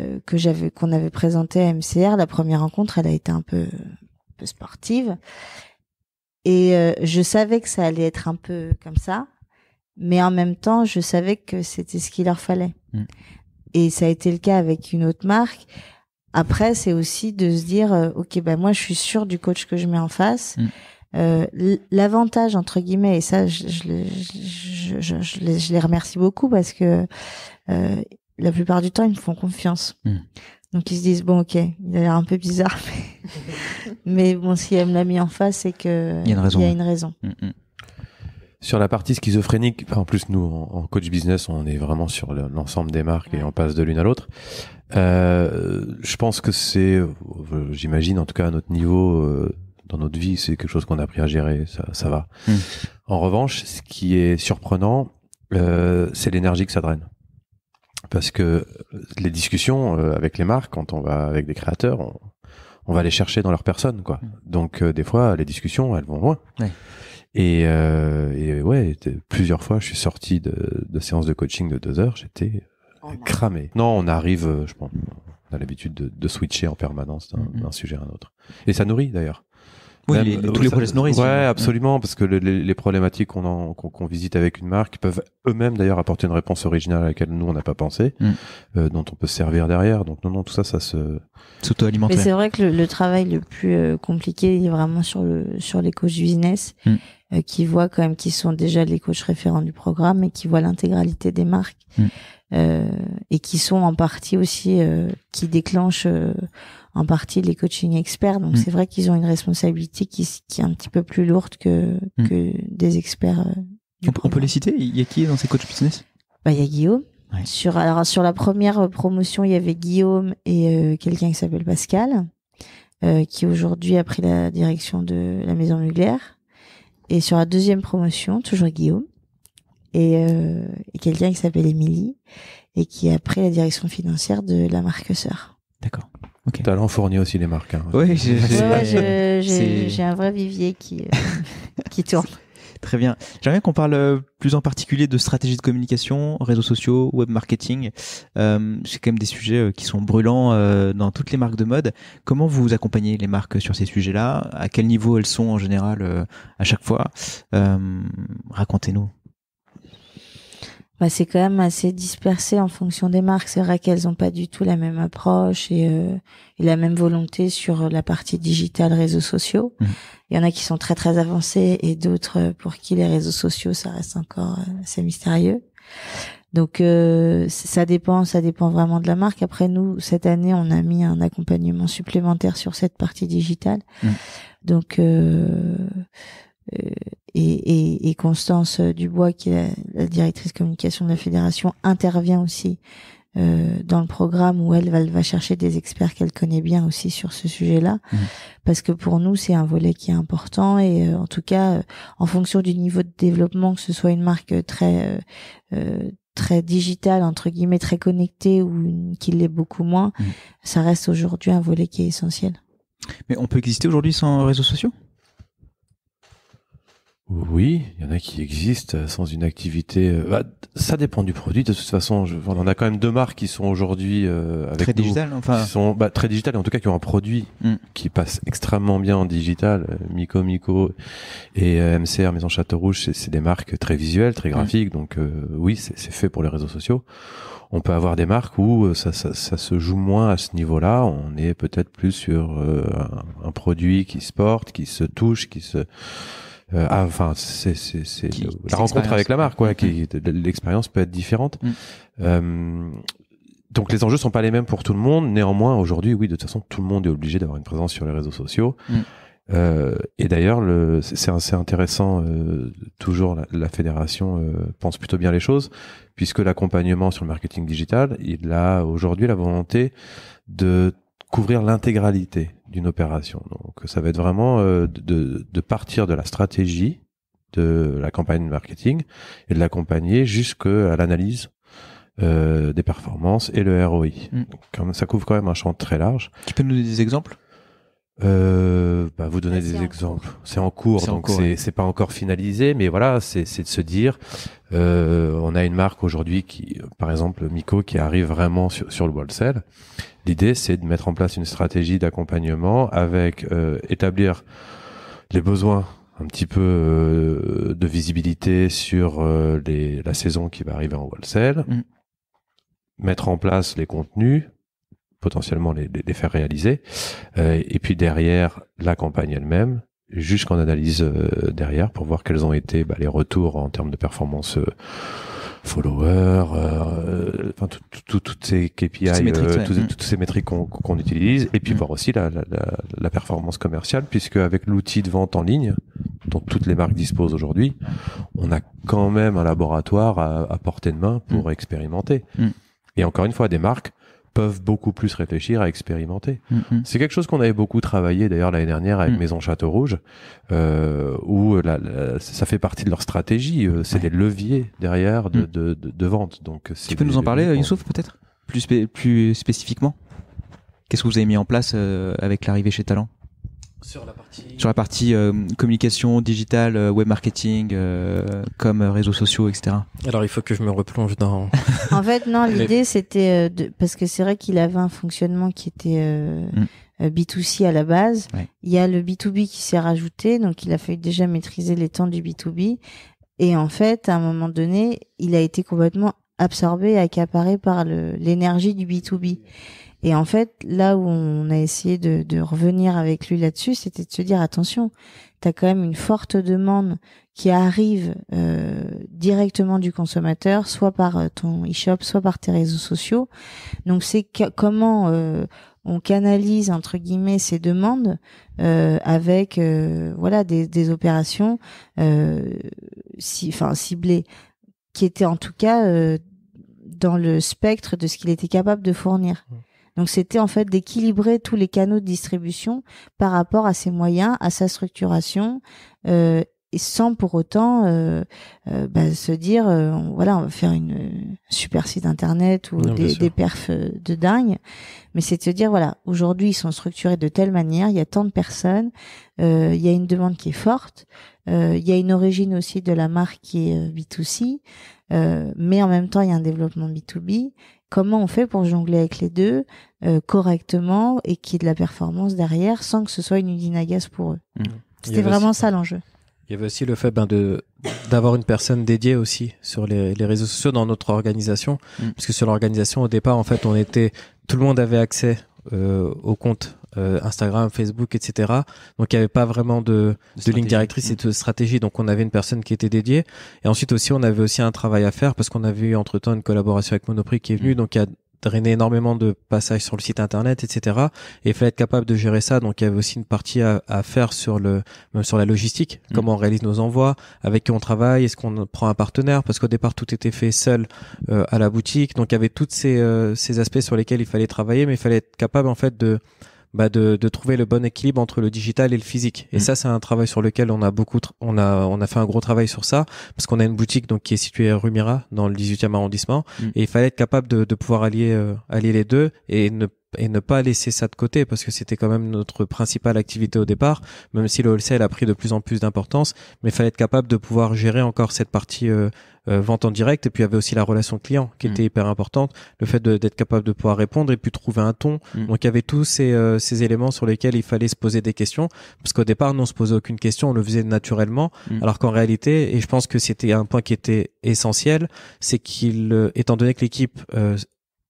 euh, que j'avais qu'on avait présenté à MCR. La première rencontre, elle a été un peu, un peu sportive. Et je savais que ça allait être un peu comme ça, mais en même temps, je savais que c'était ce qu'il leur fallait. Hmm. Et ça a été le cas avec une autre marque. Après, c'est aussi de se dire, ok, ben bah, moi, je suis sûre du coach que je mets en face. Hmm. Euh, l'avantage entre guillemets et ça, je, je, je, je, les, je les remercie beaucoup parce que euh, la plupart du temps ils me font confiance. Hmm. Donc ils se disent bon ok, il a l'air un peu bizarre, *laughs* mais, mais bon si elle me l'a mis en face, c'est que il y a une raison. Hmm, hmm. Sur la partie schizophrénique, en plus nous en coach business, on est vraiment sur l'ensemble des marques et on passe de l'une à l'autre. Euh, je pense que c'est, euh, j'imagine en tout cas à notre niveau, euh, dans notre vie, c'est quelque chose qu'on a appris à gérer, ça, ça va. Hmm. En revanche, ce qui est surprenant, euh, c'est l'énergie que ça draine. Parce que les discussions euh, avec les marques, quand on va avec des créateurs, on, va les chercher dans leur personne, quoi. Hmm. Donc euh, des fois, les discussions, elles vont loin. Et, euh, et, ouais, plusieurs fois, je suis sorti de, de séances de coaching de deux heures, j'étais oh cramé. Non, on arrive, je pense, on a l'habitude de, de, switcher en permanence d'un hmm, sujet à un autre. Et ça nourrit d'ailleurs. Oui, tous les Ouais, absolument, mm. parce que les, problématiques qu'on visite avec une marque peuvent eux-mêmes d'ailleurs apporter une réponse originale à laquelle nous on n'a pas pensé, mm. euh, dont on peut servir derrière. Donc non, non, tout ça, ça se s'auto-alimente. Mais c'est vrai que le, travail le plus euh, compliqué est vraiment sur le sur les coachs business, mm. euh, qui voient quand même qui sont déjà les coachs référents du programme et qui voient l'intégralité des marques et qui sont en partie aussi qui déclenchent en partie les coaching experts. Donc mm. c'est vrai qu'ils ont une responsabilité qui, qui, est un petit peu plus lourde que, mm. que des experts. Euh, on, peut les citer Il y a qui dans ces coachs business bah, Il y a Guillaume. Sur, alors, sur la première euh, promotion, il y avait Guillaume et euh, quelqu'un qui s'appelle Pascal, qui aujourd'hui a pris la direction de la maison Mugler. Et sur la deuxième promotion, toujours Guillaume, et, et quelqu'un qui s'appelle Émilie, et qui a pris la direction financière de la marque Sœur. D'accord. Okay. Talent fourni aussi les marques. Hein. Oui, j'ai un vrai vivier qui, euh, *laughs* qui tourne. Très bien. J'aimerais qu'on parle euh, plus en particulier de stratégie de communication, réseaux sociaux, web marketing. Euh, c'est quand même des sujets qui sont brûlants dans toutes les marques de mode. Comment vous accompagnez les marques sur ces sujets-là À quel niveau elles sont en général à chaque fois Racontez-nous. Bah, c'est quand même assez dispersé en fonction des marques. C'est vrai qu'elles n'ont pas du tout la même approche et, euh, et, la même volonté sur la partie digitale, réseaux sociaux. Mmh. Il y en a qui sont très très avancés et d'autres euh, pour qui les réseaux sociaux, ça reste encore euh, assez mystérieux. Donc euh, ça dépend, ça dépend vraiment de la marque. Après nous, cette année, on a mis un accompagnement supplémentaire sur cette partie digitale. Mmh. Donc euh, euh et, et, Constance Dubois, qui est la, directrice communication de la fédération, intervient aussi euh, dans le programme où elle va, va chercher des experts qu'elle connaît bien aussi sur ce sujet-là, mmh. parce que pour nous c'est un volet qui est important et euh, en tout cas euh, en fonction du niveau de développement, que ce soit une marque très euh, très digitale entre guillemets très connectée ou qui l'est beaucoup moins, mmh. ça reste aujourd'hui un volet qui est essentiel. Mais on peut exister aujourd'hui sans réseaux sociaux oui, il y en a qui existent euh, sans une activité. Euh, bah, ça dépend du produit. De toute façon, je... on a quand même deux marques qui sont aujourd'hui euh, avec très digital, enfin sont bah, très digitales, en tout cas qui ont un produit mm. qui passe extrêmement bien en digital. Mico Mico et MCR Maison Château Rouge, c'est des marques très visuelles, très mm. graphiques. Donc oui, c'est fait pour les réseaux sociaux. On peut avoir des marques où ça, se joue moins à ce niveau-là. On est peut-être plus sur un produit qui se porte, qui se touche, qui se euh, ah, enfin c'est c'est la rencontre avec la marque quoi qui l'expérience peut être différente mm. euh, donc les enjeux sont pas les mêmes pour tout le monde néanmoins aujourd'hui oui de toute façon tout le monde est obligé d'avoir une présence sur les réseaux sociaux mm. euh, et d'ailleurs, c'est assez intéressant. toujours, la, la fédération pense plutôt bien les choses, puisque l'accompagnement sur le marketing digital, il a aujourd'hui la volonté de couvrir l'intégralité d'une opération. Donc ça va être vraiment euh, de, partir de la stratégie de la campagne de marketing et de l'accompagner jusqu'à l'analyse euh, des performances et le ROI. Mm. Donc, ça couvre quand même un champ très large. Tu peux nous donner des exemples euh, bah vous donner bah, des exemples. C'est en cours, donc c'est pas encore finalisé, mais voilà, c'est de se dire, euh, on a une marque aujourd'hui qui, par exemple, Miko, qui arrive vraiment sur, sur le wholesale. L'idée, c'est de mettre en place une stratégie d'accompagnement avec euh, établir les besoins un petit peu euh, de visibilité sur la saison qui va arriver en wholesale, mm. mettre en place les contenus, potentiellement les, faire réaliser. Euh, et puis derrière, la campagne elle-même, jusqu'en analyse euh, derrière pour voir quels ont été bah, les retours en termes de performance euh, followers, follower, enfin toutes ces KPI, mmh. toutes ces métriques, qu'on utilise, et puis mmh. voir aussi la, performance commerciale, puisque avec l'outil de vente en ligne dont toutes les marques disposent aujourd'hui, on a quand même un laboratoire à, portée de main pour mmh. expérimenter. Et encore une fois, des marques peuvent beaucoup plus réfléchir à expérimenter. Mm-hmm. C'est quelque chose qu'on avait beaucoup travaillé d'ailleurs l'année dernière avec mm. Maison Château Rouge, euh, où euh, ça fait partie de leur stratégie. Euh, c'est des leviers derrière mm. de, de, de, vente. Donc tu peux nous en parler, Youssouf, peut-être plus, plus spécifiquement Qu'est-ce que vous avez mis en place euh, avec l'arrivée chez Talent sur la partie, euh, communication digitale, euh, web marketing, euh, comme réseaux sociaux, etc. Alors il faut que je me replonge dans. en fait, non, *laughs* l'idée c'était parce que c'est vrai qu'il avait un fonctionnement qui était mm. B2C à la base. Il y a le B2B qui s'est rajouté, donc il a fallu déjà maîtriser les temps du B2B. Et en fait, à un moment donné, il a été complètement absorbé, accaparé par l'énergie du B2B. Et en fait, là où on a essayé de, revenir avec lui là-dessus, c'était de se dire attention, tu as quand même une forte demande qui arrive euh, directement du consommateur, soit par euh, ton e-shop, soit par tes réseaux sociaux. Donc c'est comment euh, on canalise entre guillemets ces demandes avec voilà des, opérations si, ciblées qui étaient en tout cas dans le spectre de ce qu'il était capable de fournir. Mmh. Donc c'était en fait d'équilibrer tous les canaux de distribution par rapport à ses moyens, à sa structuration euh, sans pour autant euh, euh, bah, se dire voilà on va faire une super site internet ou des, des, perfs de dingue mais c'est de se dire voilà aujourd'hui ils sont structurés de telle manière il y a tant de personnes il y a une demande qui est forte il y a une origine aussi de la marque qui est B2C mais en même temps il y a un développement B2B Comment on fait pour jongler avec les deux euh, correctement et qu'il y ait de la performance derrière sans que ce soit une usine à pour eux mmh. C'était vraiment ça l'enjeu. Il y avait aussi le fait ben, de d'avoir une personne dédiée aussi sur les, réseaux sociaux dans notre organisation, mmh. parce que sur l'organisation au départ en fait on était tout le monde avait accès aux euh, au compte euh, Instagram, Facebook, etc. Donc il n'y avait pas vraiment de, de, ligne directrice et mm. de stratégie. Donc on avait une personne qui était dédiée. Et ensuite aussi, on avait aussi un travail à faire parce qu'on avait eu entre-temps une collaboration avec Monoprix qui est venue. Mm. Donc il y a drainé énormément de passages sur le site internet, etc. Et il fallait être capable de gérer ça. Donc il y avait aussi une partie à, faire sur le même sur la logistique, mm. comment on réalise nos envois, avec qui on travaille, est-ce qu'on prend un partenaire, parce qu'au départ tout était fait seul euh, à la boutique. Donc il y avait toutes euh, ces aspects sur lesquels il fallait travailler, mais il fallait être capable en fait de bah, de, de, trouver le bon équilibre entre le digital et le physique. Et mm. ça, c'est un travail sur lequel on a beaucoup, on a, on a fait un gros travail sur ça parce qu'on a une boutique donc qui est située à Rumira dans le 18e arrondissement mm. et il fallait être capable de, pouvoir allier, euh, allier les deux et ne et ne pas laisser ça de côté parce que c'était quand même notre principale activité au départ, même si le wholesale a pris de plus en plus d'importance, mais il fallait être capable de pouvoir gérer encore cette partie euh, euh, vente en direct et puis il y avait aussi la relation client qui mm. était hyper importante, le fait d'être capable de pouvoir répondre et puis trouver un ton. Mm. Donc il y avait tous euh, ces, éléments sur lesquels il fallait se poser des questions parce qu'au départ on ne se posait aucune question, on le faisait naturellement mm. alors qu'en réalité et je pense que c'était un point qui était essentiel, c'est qu'il étant donné que l'équipe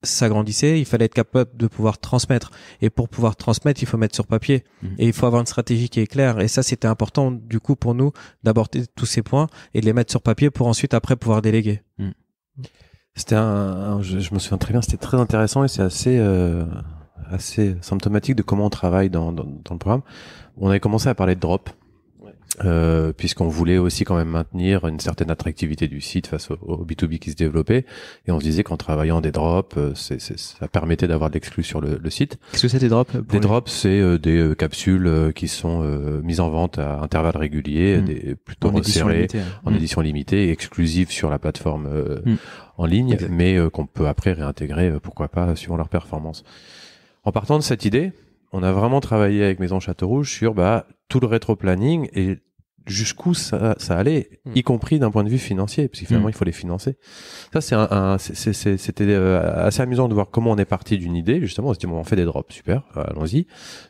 s'agrandissait, il fallait être capable de pouvoir transmettre. Et pour pouvoir transmettre, il faut mettre sur papier. Mhm. Et il faut avoir une stratégie qui est claire. Et ça, c'était important, du coup, pour nous, d'aborder tous ces points et de les mettre sur papier pour ensuite, après, pouvoir déléguer. Mhm. C'était un, je, me souviens très bien, c'était très intéressant et c'est assez, euh, assez symptomatique de comment on travaille dans, dans, le programme. On avait commencé à parler de drop. Euh, puisqu'on voulait aussi quand même maintenir une certaine attractivité du site face au, B2B qui se développait. Et on se disait qu'en travaillant des drops, euh, ça permettait d'avoir de l'exclus sur le, site. Qu'est-ce que c'est des drops Des drops, c'est euh, des capsules qui sont mises en vente à intervalles réguliers, hmm. des, plutôt en édition limitée, hein. en hmm. édition limitée, exclusive sur la plateforme hmm. en ligne, mais qu'on peut après réintégrer, pourquoi pas, suivant leur performance. En partant de cette idée, on a vraiment travaillé avec Maison Château Rouge sur bah, tout le rétro-planning et jusqu'où ça, allait, hmm. y compris d'un point de vue financier, parce finalement hmm. il faut les financer. Ça c'est un, c'était euh, assez amusant de voir comment on est parti d'une idée. Justement, on se dit bon, on fait des drops, super, allons-y.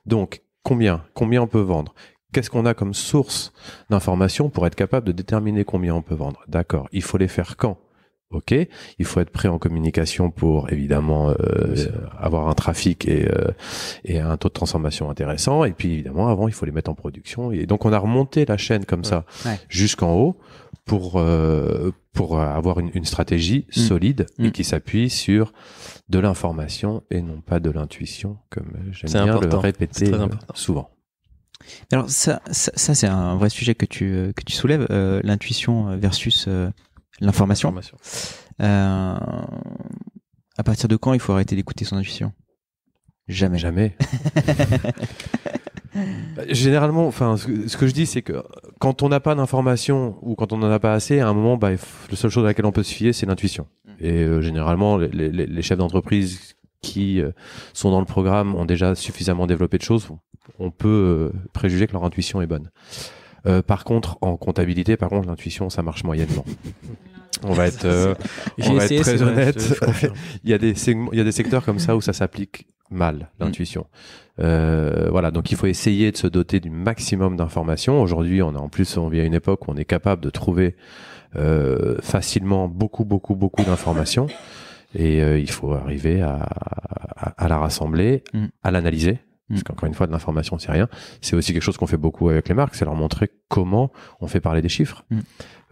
Donc combien, combien on peut vendre Qu'est-ce qu'on a comme source d'information pour être capable de déterminer combien on peut vendre D'accord. Il faut les faire quand Ok, il faut être prêt en communication pour évidemment euh, avoir un trafic et, euh, et, un taux de transformation intéressant. Et puis évidemment, avant, il faut les mettre en production. Et donc, on a remonté la chaîne comme ça jusqu'en haut pour euh, pour avoir une, stratégie mm. solide et mm. qui s'appuie sur de l'information et non pas de l'intuition, comme j'aime bien le répéter euh, souvent. Alors ça, ça, ça c'est un vrai sujet que tu que tu soulèves, l'intuition versus L'information. Euh, à partir de quand il faut arrêter d'écouter son intuition Jamais. Jamais. *laughs* Bah, généralement, enfin, ce que je dis, c'est que quand on n'a pas d'information ou quand on n'en a pas assez, à un moment, bah, la seule chose à laquelle on peut se fier, c'est l'intuition. Mm. Et euh, généralement, les, chefs d'entreprise qui euh, sont dans le programme ont déjà suffisamment développé de choses. On peut préjuger que leur intuition est bonne. Euh, par contre, en comptabilité, par contre, l'intuition, ça marche moyennement. *laughs* On va être, euh, être très honnête. *laughs* il, y a des il y des secteurs comme ça où ça s'applique mal, mm. l'intuition. Euh, voilà, donc il faut essayer de se doter du maximum d'informations. Aujourd'hui, on a en plus, on vit à une époque où on est capable de trouver facilement beaucoup, beaucoup, beaucoup d'informations. Et il faut arriver à, la rassembler, mm. à l'analyser parce mm. qu'encore une fois, de l'information, c'est rien. C'est aussi quelque chose qu'on fait beaucoup avec les marques, c'est leur montrer comment on fait parler des chiffres. Mm.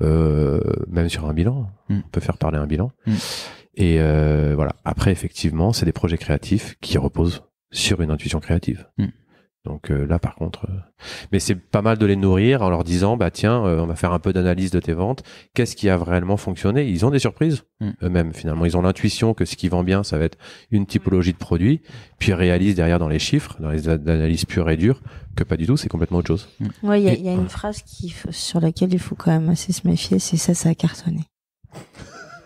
Euh, même sur un bilan, mm. on peut faire parler un bilan. Et euh, voilà. Après, effectivement, c'est des projets créatifs qui reposent sur une intuition créative. Donc euh, là, par contre, euh, mais c'est pas mal de les nourrir en leur disant, bah tiens, euh, on va faire un peu d'analyse de tes ventes. Qu'est-ce qui a vraiment fonctionné Ils ont des surprises mm. eux-mêmes finalement. Ils ont l'intuition que ce qui vend bien, ça va être une typologie de produit, puis réalisent derrière dans les chiffres, dans les analyses pures et dures, que pas du tout, c'est complètement autre chose. Mm. Oui, il y, a une phrase qui, sur laquelle il faut quand même assez se méfier, c'est ça, ça a cartonné.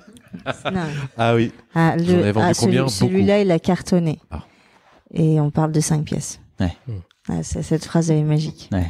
*laughs* Ah oui. Ah, le, ah, celui, là il a cartonné. Ah. Et on parle de cinq pièces. Ouais. Hmm. Ouais, cette phrase est magique. Ouais,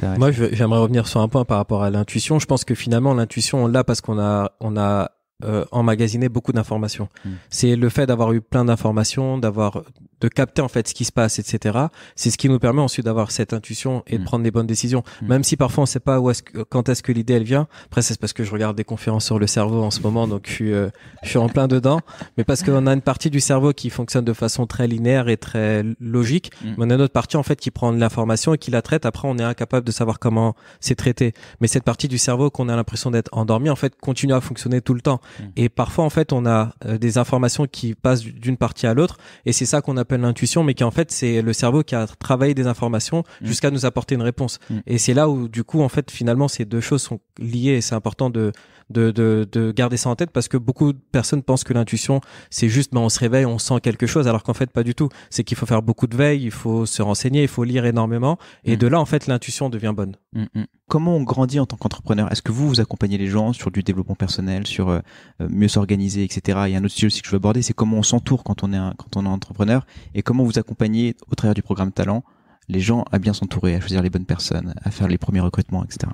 vrai. Moi, j'aimerais revenir sur un point par rapport à l'intuition. Je pense que finalement, l'intuition, on l'a parce qu'on a, on a euh, emmagasiner beaucoup d'informations. Hmm. C'est le fait d'avoir eu plein d'informations, d'avoir de capter en fait ce qui se passe, etc. C'est ce qui nous permet ensuite d'avoir cette intuition et de hmm. prendre les bonnes décisions. Hmm. Même si parfois on ne sait pas où est-ce que, quand est-ce que l'idée elle vient. Après c'est parce que je regarde des conférences sur le cerveau en ce moment, donc je suis, euh, je suis en plein dedans. Mais parce qu'on a une partie du cerveau qui fonctionne de façon très linéaire et très logique, mais on a une autre partie en fait qui prend de l'information et qui la traite. Après on est incapable de savoir comment c'est traité. Mais cette partie du cerveau qu'on a l'impression d'être endormi en fait continue à fonctionner tout le temps. Et parfois, en fait, on a euh, des informations qui passent d'une partie à l'autre, et c'est ça qu'on appelle l'intuition, mais qui en fait, c'est le cerveau qui a travaillé des informations mm. jusqu'à nous apporter une réponse. Mm. Et c'est là où, du coup, en fait, finalement, ces deux choses sont liées, et c'est important de de, de, garder ça en tête parce que beaucoup de personnes pensent que l'intuition, c'est juste, ben, on se réveille, on sent quelque chose, alors qu'en fait, pas du tout. C'est qu'il faut faire beaucoup de veille, il faut se renseigner, il faut lire énormément. Et mm. de là, en fait, l'intuition devient bonne. Mm, mm. Comment on grandit en tant qu'entrepreneur Est-ce que vous, vous accompagnez les gens sur du développement personnel, sur euh, euh, mieux s'organiser, etc. Il y a un autre sujet aussi que je veux aborder, c'est comment on s'entoure quand on est quand on est entrepreneur et comment vous accompagnez au travers du programme Talent les gens à bien s'entourer, à choisir les bonnes personnes, à faire les premiers recrutements, etc.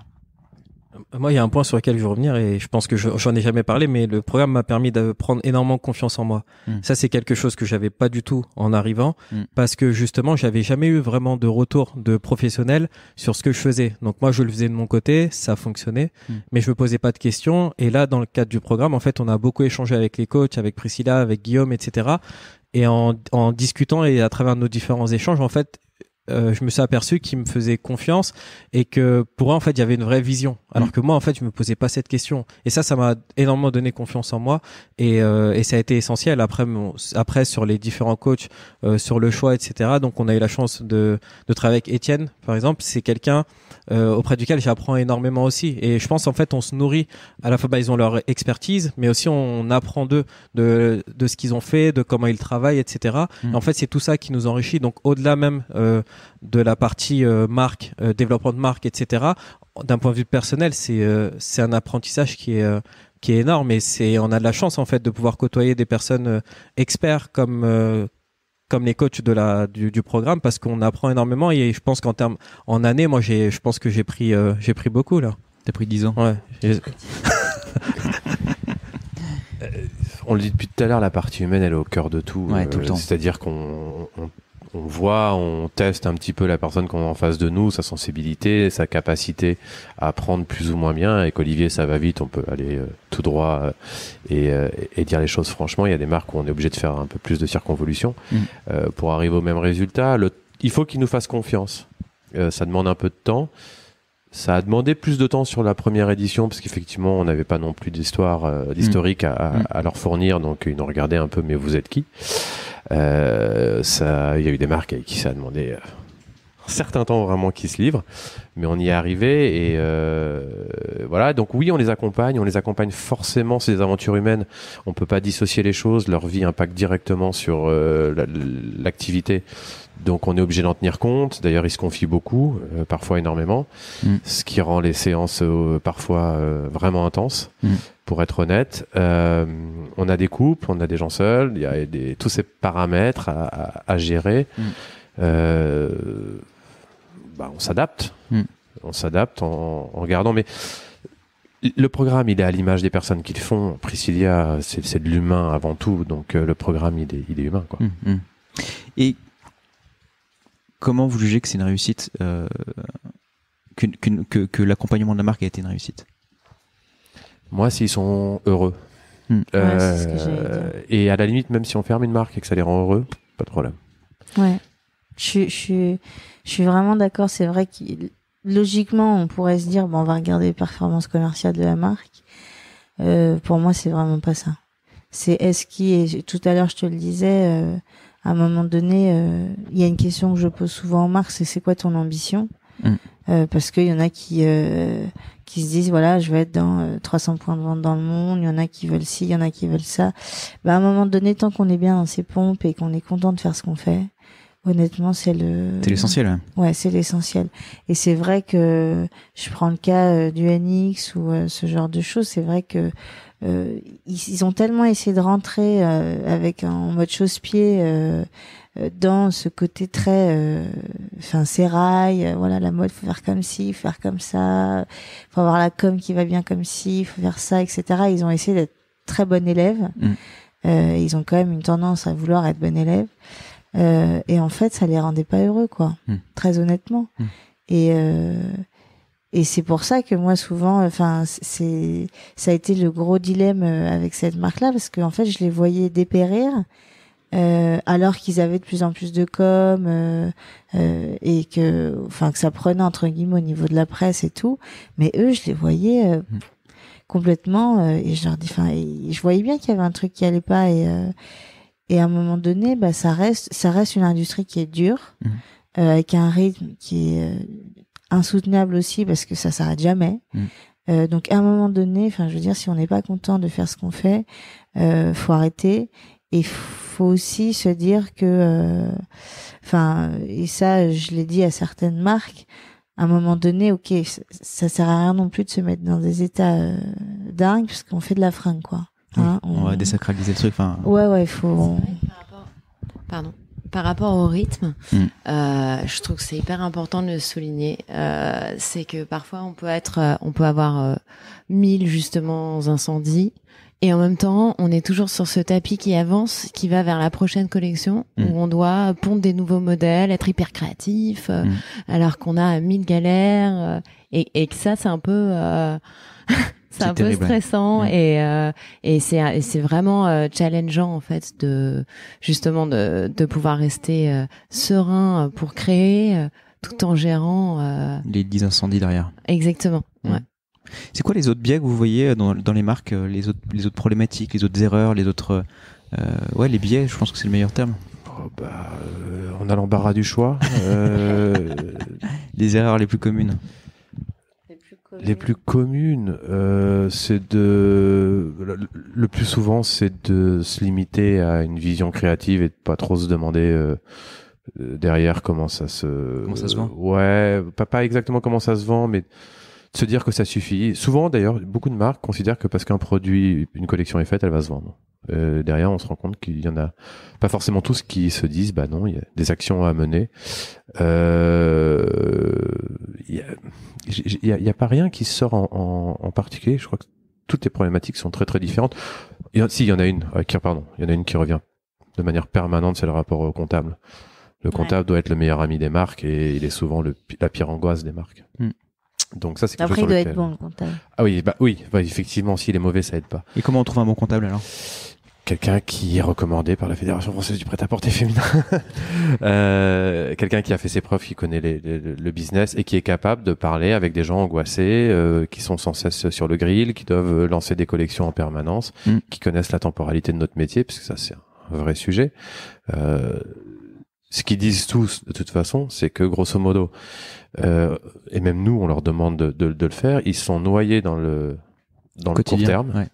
Moi, il y a un point sur lequel je veux revenir et je pense que j'en ai jamais parlé, mais le programme m'a permis de prendre énormément confiance en moi. Hmm. Ça, c'est quelque chose que j'avais pas du tout en arrivant hmm. parce que justement, j'avais jamais eu vraiment de retour de professionnel sur ce que je faisais. Donc moi, je le faisais de mon côté, ça fonctionnait, hmm. mais je me posais pas de questions. Et là, dans le cadre du programme, en fait, on a beaucoup échangé avec les coachs, avec Priscilla, avec Guillaume, etc. Et en discutant et à travers nos différents échanges, en fait, euh, je me suis aperçu qu'il me faisait confiance et que pour eux en fait il y avait une vraie vision alors mm. que moi en fait je me posais pas cette question et ça ça m'a énormément donné confiance en moi et, euh, et ça a été essentiel après mon, après sur les différents coachs euh, sur le choix etc donc on a eu la chance de, de travailler avec Étienne par exemple c'est quelqu'un euh, auprès duquel j'apprends énormément aussi et je pense en fait on se nourrit à la fois bah, ils ont leur expertise mais aussi on apprend d'eux de, de ce qu'ils ont fait de comment ils travaillent etc mm. en fait c'est tout ça qui nous enrichit donc au-delà même euh, de la partie euh, marque, euh, développement de marque, etc. D'un point de vue personnel, c'est euh, c'est un apprentissage qui est qui est énorme et c'est on a de la chance en fait de pouvoir côtoyer des personnes experts comme comme les coachs de la du, programme parce qu'on apprend énormément et je pense qu'en termes en année moi je pense que j'ai pris j'ai pris beaucoup là t'as pris 10 ans on le dit depuis tout à l'heure la partie humaine elle est au cœur de tout c'est à dire qu'on on voit, on teste un petit peu la personne qu'on a en face de nous, sa sensibilité, sa capacité à prendre plus ou moins bien. et Olivier, ça va vite, on peut aller euh, tout droit euh, euh, et, dire les choses franchement. Il y a des marques où on est obligé de faire un peu plus de circonvolution mm. pour arriver au même résultat. il faut qu'ils nous fassent confiance. ça demande un peu de temps. Ça a demandé plus de temps sur la première édition parce qu'effectivement on n'avait pas non plus d'histoire, d'historique mm. à, mm. à, leur fournir, donc ils nous regardaient un peu. Mais vous êtes qui euh, ça, il y a eu des marques avec qui ça a demandé euh, un certain temps vraiment qui se livrent, mais on y est arrivé et euh, voilà. Donc oui, on les accompagne, on les accompagne forcément. C'est des aventures humaines. On peut pas dissocier les choses. Leur vie impacte directement sur euh, l'activité. Donc on est obligé d'en tenir compte. D'ailleurs, ils se confient beaucoup, parfois énormément, mm. ce qui rend les séances parfois vraiment intenses. Mm pour être honnête. Euh, on a des couples, on a des gens seuls, il y a des, tous ces paramètres à, gérer. Mm. Euh, bah, on s'adapte. Mm. On s'adapte en, regardant. Mais le programme, il est à l'image des personnes qui le font. Priscilla, c'est de l'humain avant tout. Donc euh, le programme, il est, il humain. Mm, Et comment vous jugez que c'est une réussite que l'accompagnement de la marque a été une réussite moi, s'ils sont heureux. Hmm. Euh, et à la limite, même si on ferme une marque et que ça les rend heureux, pas de problème. Ouais. Je, je suis vraiment d'accord. C'est vrai que logiquement, on pourrait se dire, bon, on va regarder les performances commerciales de la marque. Euh, pour moi, c'est vraiment pas ça. C'est est-ce qui et tout à l'heure, je te le disais, euh, à un moment donné, il y a une question que je pose souvent en marque, c'est c'est quoi ton ambition hmm. parce qu'il y en a qui qui se disent voilà, je vais être dans 300 euh, points de vente dans le monde. Il y en a qui veulent ci, il y en a qui veulent ça. Bah, à un moment donné, tant qu'on est bien dans ses pompes et qu'on est content de faire ce qu'on fait, honnêtement, c'est le. C'est l'essentiel. Hein. Ouais, c'est l'essentiel. Et c'est vrai que je prends le cas euh, du NX ou euh, ce genre de choses. C'est vrai que ils, ont tellement essayé de rentrer avec en mode chausse-pied. Euh, euh, dans ce côté très, euh, enfin, sérail, euh, voilà, la mode, faut faire comme ci, faire comme ça, faut avoir la com qui va bien comme ci, faut faire ça, etc. Ils ont essayé d'être très bons élèves. Mm. ils ont quand même une tendance à vouloir être bon élèves. et en fait, ça les rendait pas heureux, quoi. Mm. Très honnêtement. Mm. Et et c'est pour ça que moi, souvent, enfin, c'est ça a été le gros dilemme avec cette marque-là, parce qu'en en fait, je les voyais dépérir euh, alors qu'ils avaient de plus en plus de com euh, euh, et que enfin que ça prenait entre guillemets au niveau de la presse et tout mais eux je les voyais mm. complètement et je leur dis enfin je voyais bien qu'il y avait un truc qui allait pas et à un moment donné bah ça reste ça reste une industrie qui est dure mm. avec un rythme qui est insoutenable aussi parce que ça s'arrête jamais mm. donc à un moment donné, enfin je veux dire, si on n'est pas content de faire ce qu'on fait, euh, faut arrêter et faut aussi se dire que, euh, enfin, et ça, je l'ai dit à certaines marques, à un moment donné, ok, ça, sert à rien non plus de se mettre dans des états euh, dingues parce qu'on fait de la fringue, quoi. Hein, on... va désacraliser le truc. Euh. Ouais, ouais, il faut. Par rapport... Pardon. Par rapport au rythme, mm. je trouve que c'est hyper important de le souligner. c'est que parfois on peut être, on peut avoir mille justement incendies, et en même temps, on est toujours sur ce tapis qui avance, qui va vers la prochaine collection, où mm. on doit pondre des nouveaux modèles, être hyper créatif, euh, mm. alors qu'on a mille galères, euh, et, que ça, c'est un peu, euh, *laughs* c'est un peu stressant, mm. et, et c'est, c'est vraiment challengeant en fait de justement de, de pouvoir rester serein pour créer, tout en gérant les dix incendies derrière. Exactement. Ouais. C'est quoi les autres biais que vous voyez euh, dans, les marques, euh, les autres, problématiques, les autres erreurs, les autres. Euh, ouais, les biais, je pense que c'est le meilleur terme. on a l'embarras du choix. *laughs* les erreurs les plus communes. Les plus communes, c'est de. Le plus souvent, c'est de se limiter à une vision créative et de pas trop se demander derrière comment ça se. Comment ça se vend Ouais, pas, pas exactement comment ça se vend, mais se dire que ça suffit. Souvent, d'ailleurs, beaucoup de marques considèrent que parce qu'un produit, une collection est faite, elle va se vendre. Euh, derrière, on se rend compte qu'il y en a pas forcément tous qui se disent, bah non, il y a des actions à mener. Euh, il n'y a, pas rien qui sort en, particulier. Je crois que toutes les problématiques sont très très différentes. Et, si, il y en a une, euh, qui, pardon, il y en a une qui revient de manière permanente, c'est le rapport au comptable. Le comptable doit être le meilleur ami des marques et il est souvent la pire angoisse des marques. Mm. Donc ça, c'est quelque Après, il doit être bon, le comptable. Ah oui, bah oui, bah, effectivement, s'il est mauvais, ça aide pas. Et comment on trouve un bon comptable alors Quelqu'un qui est recommandé par la Fédération française du prêt-à-porter féminin, *laughs* euh, quelqu'un qui a fait ses preuves, qui connaît le business et qui est capable de parler avec des gens angoissés, euh, qui sont sans cesse sur le grill, qui doivent lancer des collections en permanence, mm. qui connaissent la temporalité de notre métier, parce que ça c'est un vrai sujet. Euh, ce qu'ils disent tous de toute façon, c'est que grosso modo, euh, et même nous, on leur demande de, de, de, le faire, ils sont noyés dans le dans le court terme.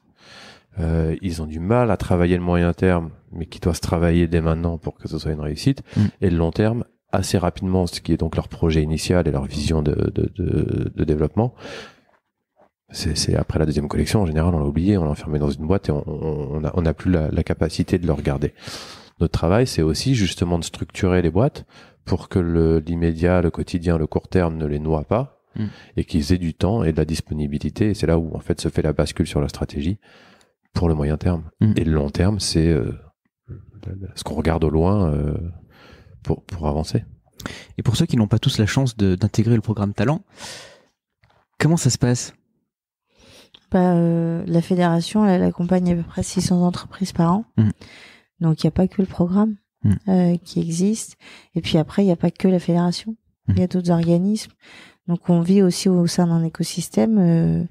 Euh, ils ont du mal à travailler le moyen terme, mais qui doit se travailler dès maintenant pour que ce soit une réussite, mm. et le long terme assez rapidement, ce qui est donc leur projet initial et leur vision de, de, de développement. C'est après la deuxième collection, en général, on l'a oublié, on l'a enfermé dans une boîte et on n'a on on a plus la, la capacité de le regarder notre travail, c'est aussi justement de structurer les boîtes pour que l'immédiat, le, quotidien, le court terme ne les noie pas mm. et qu'ils aient du temps et de la disponibilité. c'est là où en fait se fait la bascule sur la stratégie pour le moyen terme. Mm. Et le long terme, c'est euh, ce qu'on regarde au loin euh, pour, pour avancer. Et pour ceux qui n'ont pas tous la chance d'intégrer le programme Talent, comment ça se passe bah, euh, La fédération, elle, accompagne à peu près 600 entreprises par an. Mm. Donc il n'y a pas que le programme hmm. euh, qui existe. Et puis après, il n'y a pas que la fédération. Hmm. Il y a d'autres organismes. Donc on vit aussi au sein d'un écosystème euh,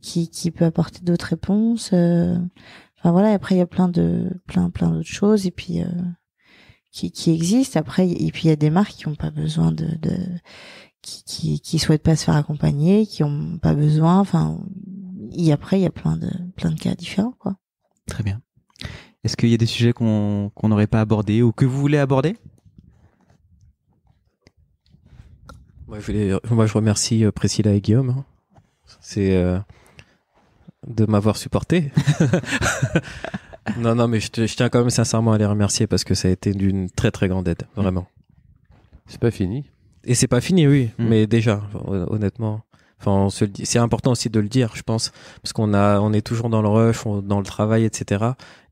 qui, qui peut apporter d'autres réponses. Euh. enfin voilà, après il y a plein de plein plein d'autres choses et puis qui, qui existent. Après et puis il y a des marques qui n'ont pas besoin de, qui, qui souhaitent pas se faire accompagner, qui n'ont pas besoin. Enfin et après il y a plein de plein de cas différents quoi. Très bien. Est-ce qu'il y a des sujets qu'on n'aurait pas abordés ou que vous voulez aborder moi je, remercie euh, Priscilla et Guillaume. C'est euh, de m'avoir supporté. *laughs* non, non, mais je, tiens quand même sincèrement à les remercier parce que ça a été d'une très très grande aide, vraiment. C'est pas fini. Et c'est pas fini, oui. Hmm. Mais déjà, honnêtement, Enfin, c'est important aussi de le dire, je pense, parce qu'on a, on est toujours dans le rush, dans le travail, etc.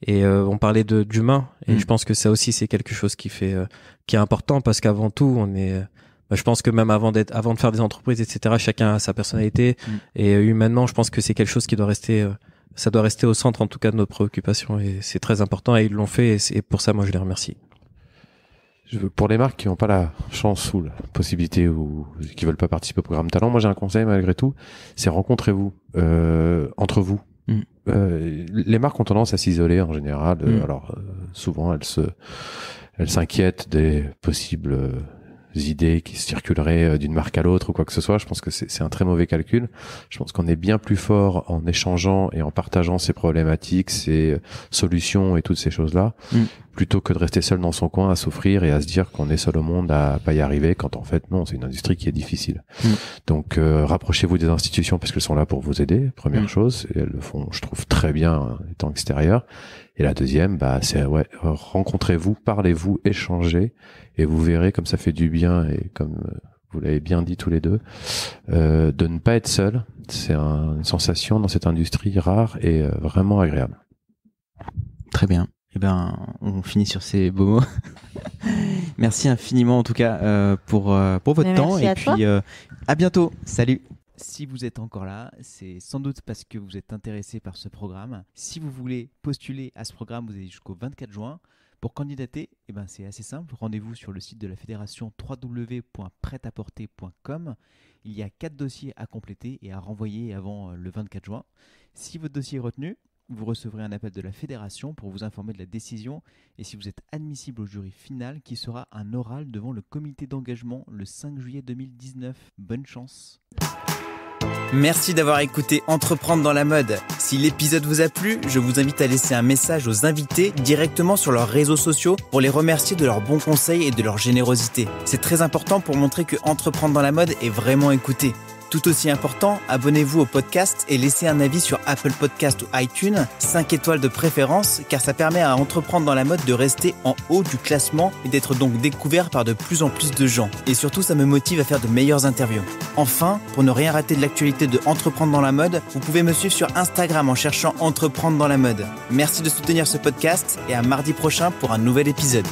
Et euh, on parlait de d'humain, et mm. je pense que ça aussi c'est quelque chose qui fait, euh, qui est important parce qu'avant tout, on est, euh, bah, je pense que même avant d'être, avant de faire des entreprises, etc. Chacun a sa personnalité, mm. et humainement, je pense que c'est quelque chose qui doit rester, ça doit rester au centre en tout cas de nos préoccupations, et c'est très important, et ils l'ont fait, et pour ça, moi, je les remercie. Je veux, pour les marques qui n'ont pas la chance ou la possibilité ou qui veulent pas participer au programme talent, moi j'ai un conseil malgré tout, c'est rencontrez-vous euh, entre vous. Mm. Euh, les marques ont tendance à s'isoler en général. Mm. Alors euh, souvent elles se, elles s'inquiètent des possibles idées qui circuleraient euh, d'une marque à l'autre ou quoi que ce soit. Je pense que c'est un très mauvais calcul. Je pense qu'on est bien plus fort en échangeant et en partageant ces problématiques, ces euh, solutions et toutes ces choses-là, mm. plutôt que de rester seul dans son coin à souffrir et à se dire qu'on est seul au monde à pas y arriver quand en fait non, c'est une industrie qui est difficile. Mm. Donc euh, rapprochez-vous des institutions parce qu'elles sont là pour vous aider, première mm. chose, et elles le font, je trouve, très bien hein, étant extérieur. Et la deuxième, bah, c'est ouais, rencontrez-vous, parlez-vous, échangez et vous verrez comme ça fait du bien et comme euh, vous l'avez bien dit tous les deux, euh, de ne pas être seul. C'est une sensation dans cette industrie rare et euh, vraiment agréable. Très bien. Eh ben, on finit sur ces beaux mots. *laughs* merci infiniment en tout cas pour pour votre temps et puis à bientôt. Salut. Si vous êtes encore là, c'est sans doute parce que vous êtes intéressé par ce programme. Si vous voulez postuler à ce programme, vous avez jusqu'au 24 juin. Pour candidater, eh ben c'est assez simple. Rendez-vous sur le site de la fédération www.prêtaporter.com. Il y a quatre dossiers à compléter et à renvoyer avant euh, le 24 juin. Si votre dossier est retenu, vous recevrez un appel de la fédération pour vous informer de la décision et si vous êtes admissible au jury final qui sera un oral devant le comité d'engagement le 5 juillet 2019. Bonne chance. Merci d'avoir écouté Entreprendre dans la mode. Si l'épisode vous a plu, je vous invite à laisser un message aux invités directement sur leurs réseaux sociaux pour les remercier de leurs bons conseils et de leur générosité. C'est très important pour montrer que Entreprendre dans la mode est vraiment écouté. Tout aussi important, abonnez-vous au podcast et laissez un avis sur Apple Podcast ou iTunes, 5 étoiles de préférence, car ça permet à Entreprendre dans la mode de rester en haut du classement et d'être donc découvert par de plus en plus de gens. Et surtout, ça me motive à faire de meilleures interviews. Enfin, pour ne rien rater de l'actualité de Entreprendre dans la mode, vous pouvez me suivre sur Instagram en cherchant Entreprendre dans la mode. Merci de soutenir ce podcast et à mardi prochain pour un nouvel épisode.